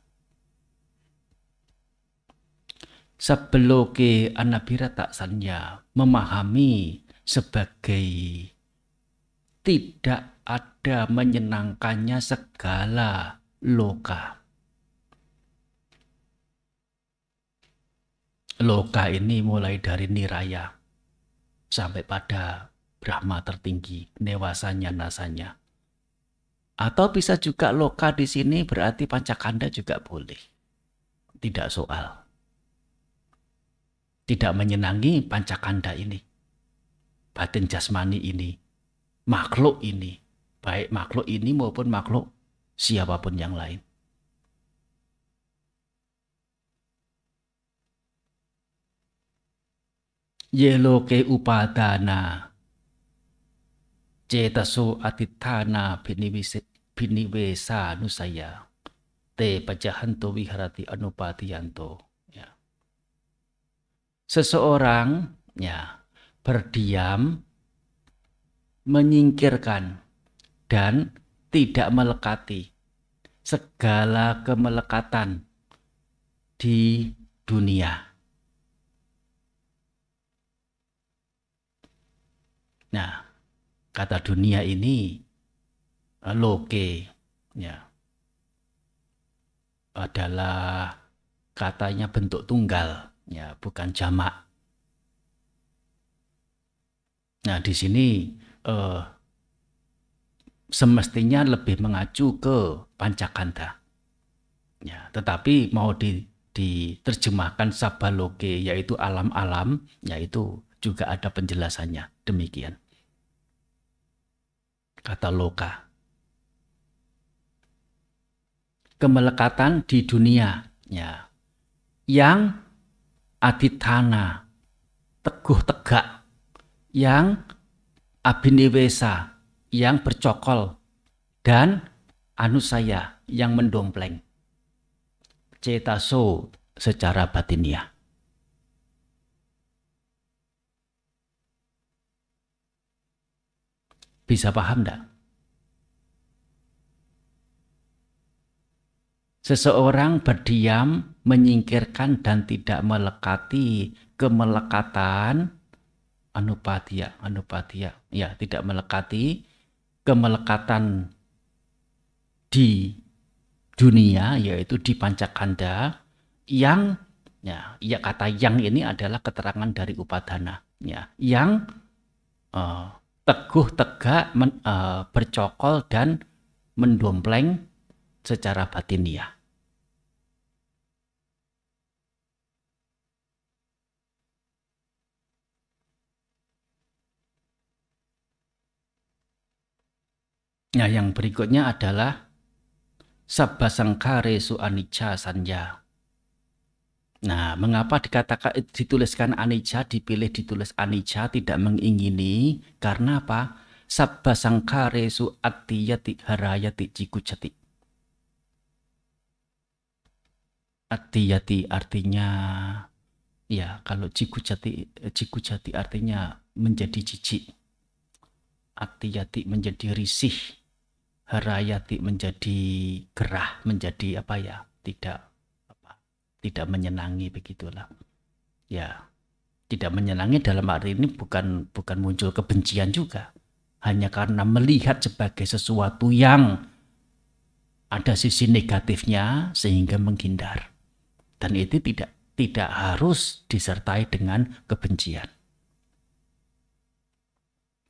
sebeloke anabirata sanya memahami sebagai tidak ada menyenangkannya segala loka. Loka ini mulai dari niraya, sampai pada Brahma tertinggi, newasanya nasanya. Atau bisa juga loka di sini berarti pancakanda juga boleh. Tidak soal. Tidak menyenangi pancakanda ini. Batin jasmani ini. Makhluk ini. Baik makhluk ini maupun makhluk siapapun yang lain. upadana cetaso atitana piniwisit piniwesa nusaya te pajahanto viharati anupatiyanto ya. seseorang ya berdiam menyingkirkan dan tidak melekati segala kemelekatan di dunia Nah, kata dunia ini eh, loke ya adalah katanya bentuk tunggal ya bukan jamak nah di sini eh, semestinya lebih mengacu ke pancakanda ya tetapi mau di diterjemahkan sabaloke yaitu alam-alam yaitu juga ada penjelasannya demikian. Kata Loka. Kemelekatan di dunia yang aditana, teguh tegak, yang abiniwesa, yang bercokol, dan anusaya yang mendompleng. Cetaso secara batiniah. Bisa paham tidak? Seseorang berdiam, menyingkirkan dan tidak melekati kemelekatan anupatia, anupatia, ya tidak melekati kemelekatan di dunia yaitu di pancakanda yang ya, ya kata yang ini adalah keterangan dari upadana ya yang uh, teguh tegak men, e, bercokol dan mendompleng secara batiniah. Nah, yang berikutnya adalah sabasangkare suanicca sanja. Nah, mengapa dikatakan dituliskan anicca dipilih ditulis anicca tidak mengingini? Karena apa? Sabba su atiyati harayati jikucati. Atiyati artinya ya kalau jikucati jikucati artinya menjadi jijik. Atiyati menjadi risih. Harayati menjadi gerah, menjadi apa ya? Tidak tidak menyenangi begitulah ya tidak menyenangi dalam arti ini bukan bukan muncul kebencian juga hanya karena melihat sebagai sesuatu yang ada sisi negatifnya sehingga menghindar dan itu tidak tidak harus disertai dengan kebencian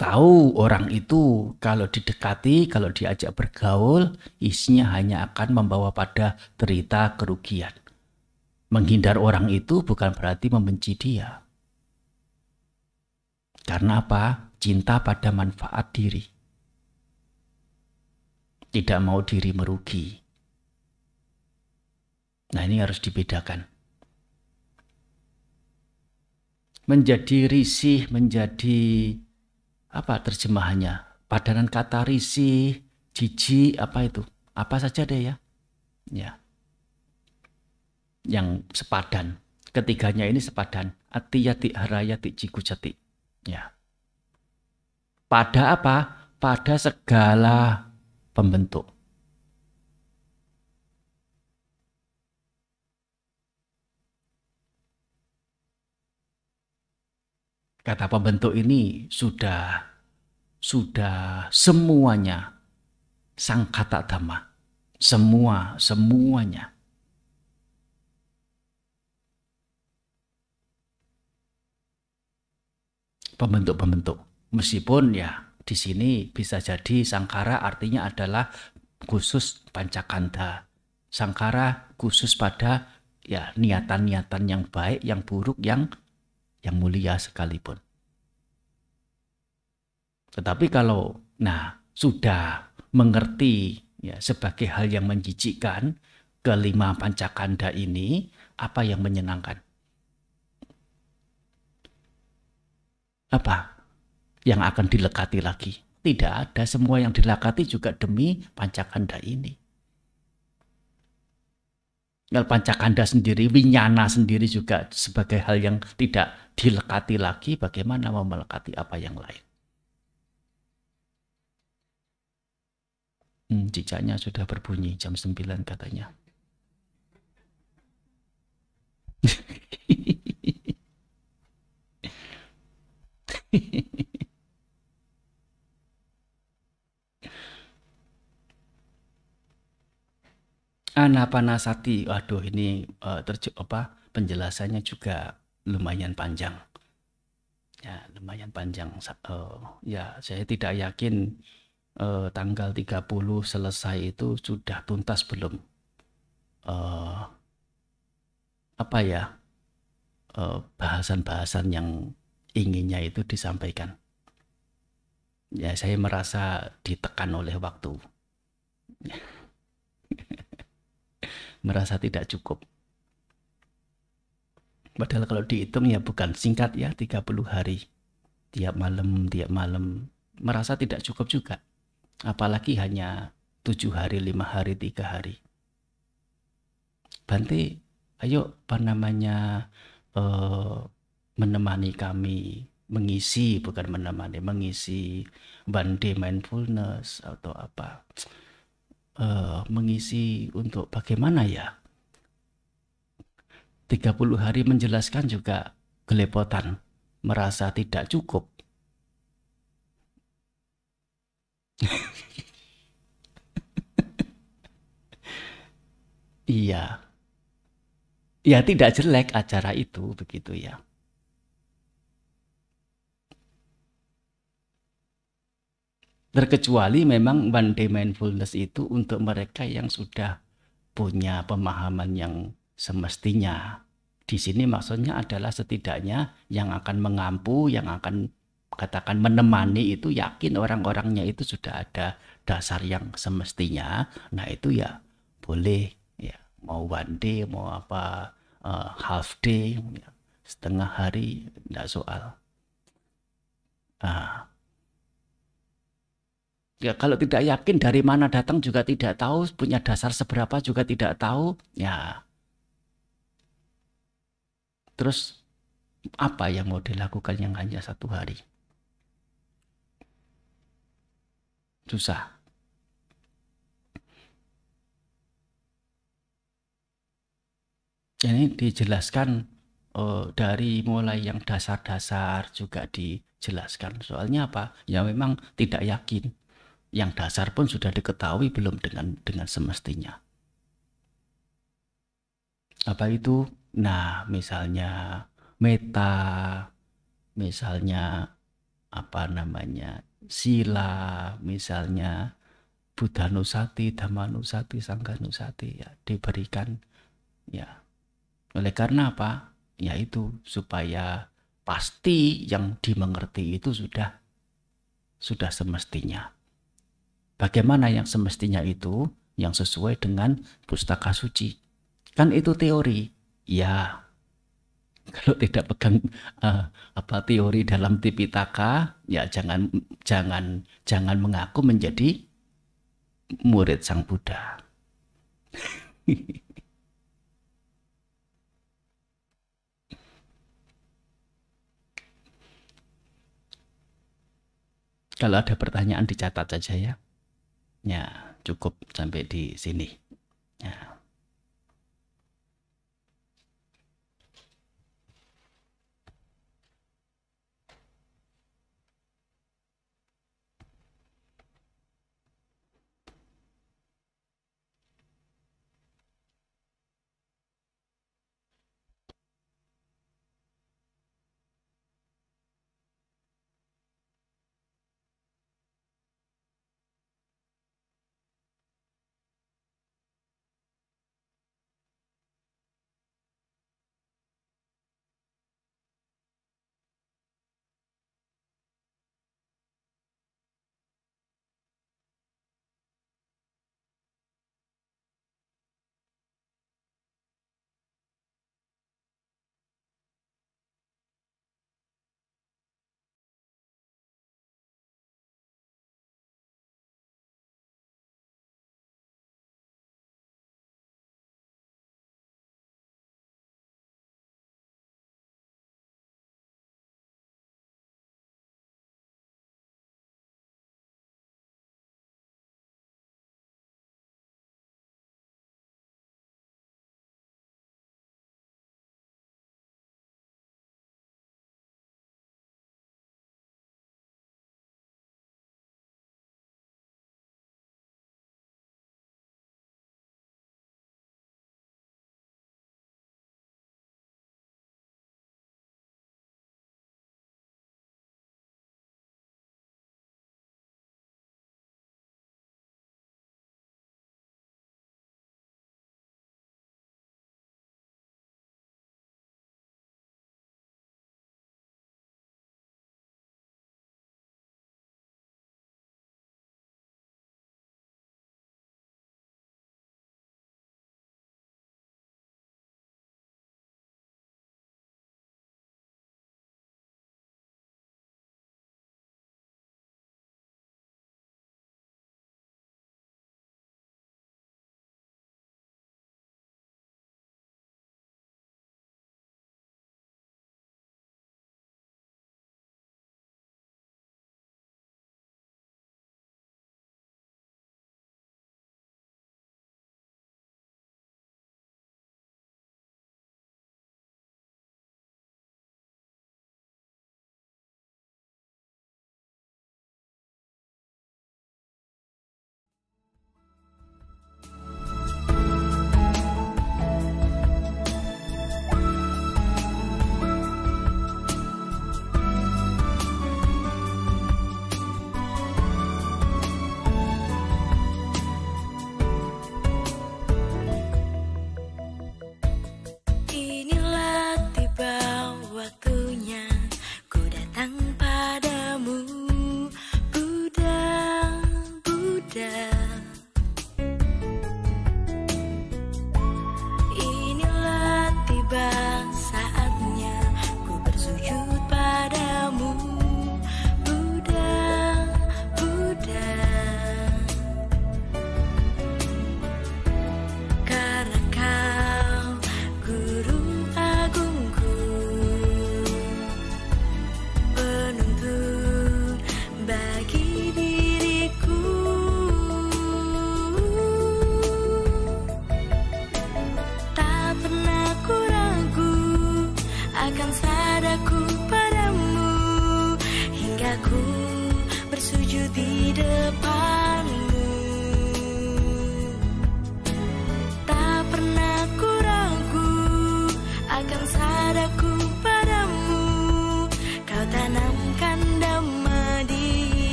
tahu orang itu kalau didekati, kalau diajak bergaul, isinya hanya akan membawa pada derita kerugian. Menghindar orang itu bukan berarti membenci dia. Karena apa? Cinta pada manfaat diri. Tidak mau diri merugi. Nah, ini harus dibedakan. Menjadi risih, menjadi apa terjemahannya? Padanan kata risih, jijik, apa itu? Apa saja deh ya. Ya yang sepadan. Ketiganya ini sepadan. Atiyati harayati jati. Ya. Pada apa? Pada segala pembentuk. Kata pembentuk ini sudah sudah semuanya sang kata dhamma. Semua, semuanya. pembentuk-pembentuk. Meskipun ya di sini bisa jadi sangkara artinya adalah khusus pancakanda. Sangkara khusus pada ya niatan-niatan yang baik, yang buruk, yang yang mulia sekalipun. Tetapi kalau nah sudah mengerti ya sebagai hal yang menjijikkan kelima pancakanda ini apa yang menyenangkan? apa yang akan dilekati lagi? Tidak ada semua yang dilekati juga demi pancakanda ini. Tinggal pancakanda sendiri, winyana sendiri juga sebagai hal yang tidak dilekati lagi, bagaimana mau melekati apa yang lain. Hmm, cicaknya sudah berbunyi jam 9 katanya. <laughs> <laughs> Anapanasati, waduh ini uh, eh, terjuk apa penjelasannya juga lumayan panjang. Ya, lumayan panjang. Uh, ya, saya tidak yakin uh, tanggal 30 selesai itu sudah tuntas belum. Uh, apa ya? bahasan-bahasan yang inginnya itu disampaikan. Ya, saya merasa ditekan oleh waktu. <laughs> merasa tidak cukup. Padahal kalau dihitung ya bukan singkat ya, 30 hari. Tiap malam, tiap malam. Merasa tidak cukup juga. Apalagi hanya tujuh hari, lima hari, tiga hari. Bante, ayo apa namanya uh, menemani kami mengisi bukan menemani mengisi bandi mindfulness atau apa uh, mengisi untuk bagaimana ya 30 hari menjelaskan juga kelepotan merasa tidak cukup <laughs> iya ya tidak jelek acara itu begitu ya Terkecuali memang one day mindfulness itu untuk mereka yang sudah punya pemahaman yang semestinya. Di sini maksudnya adalah setidaknya yang akan mengampu, yang akan katakan menemani itu yakin orang-orangnya itu sudah ada dasar yang semestinya. Nah itu ya boleh ya mau one day, mau apa uh, half day, ya. setengah hari, tidak soal. Uh, ya kalau tidak yakin dari mana datang juga tidak tahu, punya dasar seberapa juga tidak tahu, ya. Terus apa yang mau dilakukan yang hanya satu hari? Susah. Ini dijelaskan oh, dari mulai yang dasar-dasar juga dijelaskan. Soalnya apa? Ya memang tidak yakin yang dasar pun sudah diketahui belum dengan dengan semestinya. Apa itu? Nah, misalnya meta, misalnya apa namanya sila, misalnya Buddha Nusati, Dhamma Nusati, Sangha Nusati ya diberikan ya. Oleh karena apa? Yaitu supaya pasti yang dimengerti itu sudah sudah semestinya. Bagaimana yang semestinya itu yang sesuai dengan pustaka suci. Kan itu teori. Ya, kalau tidak pegang uh, apa teori dalam Tipitaka, ya jangan jangan jangan mengaku menjadi murid Sang Buddha. <laughs> Kalau ada pertanyaan dicatat saja ya. Ya, cukup sampai di sini. Ya.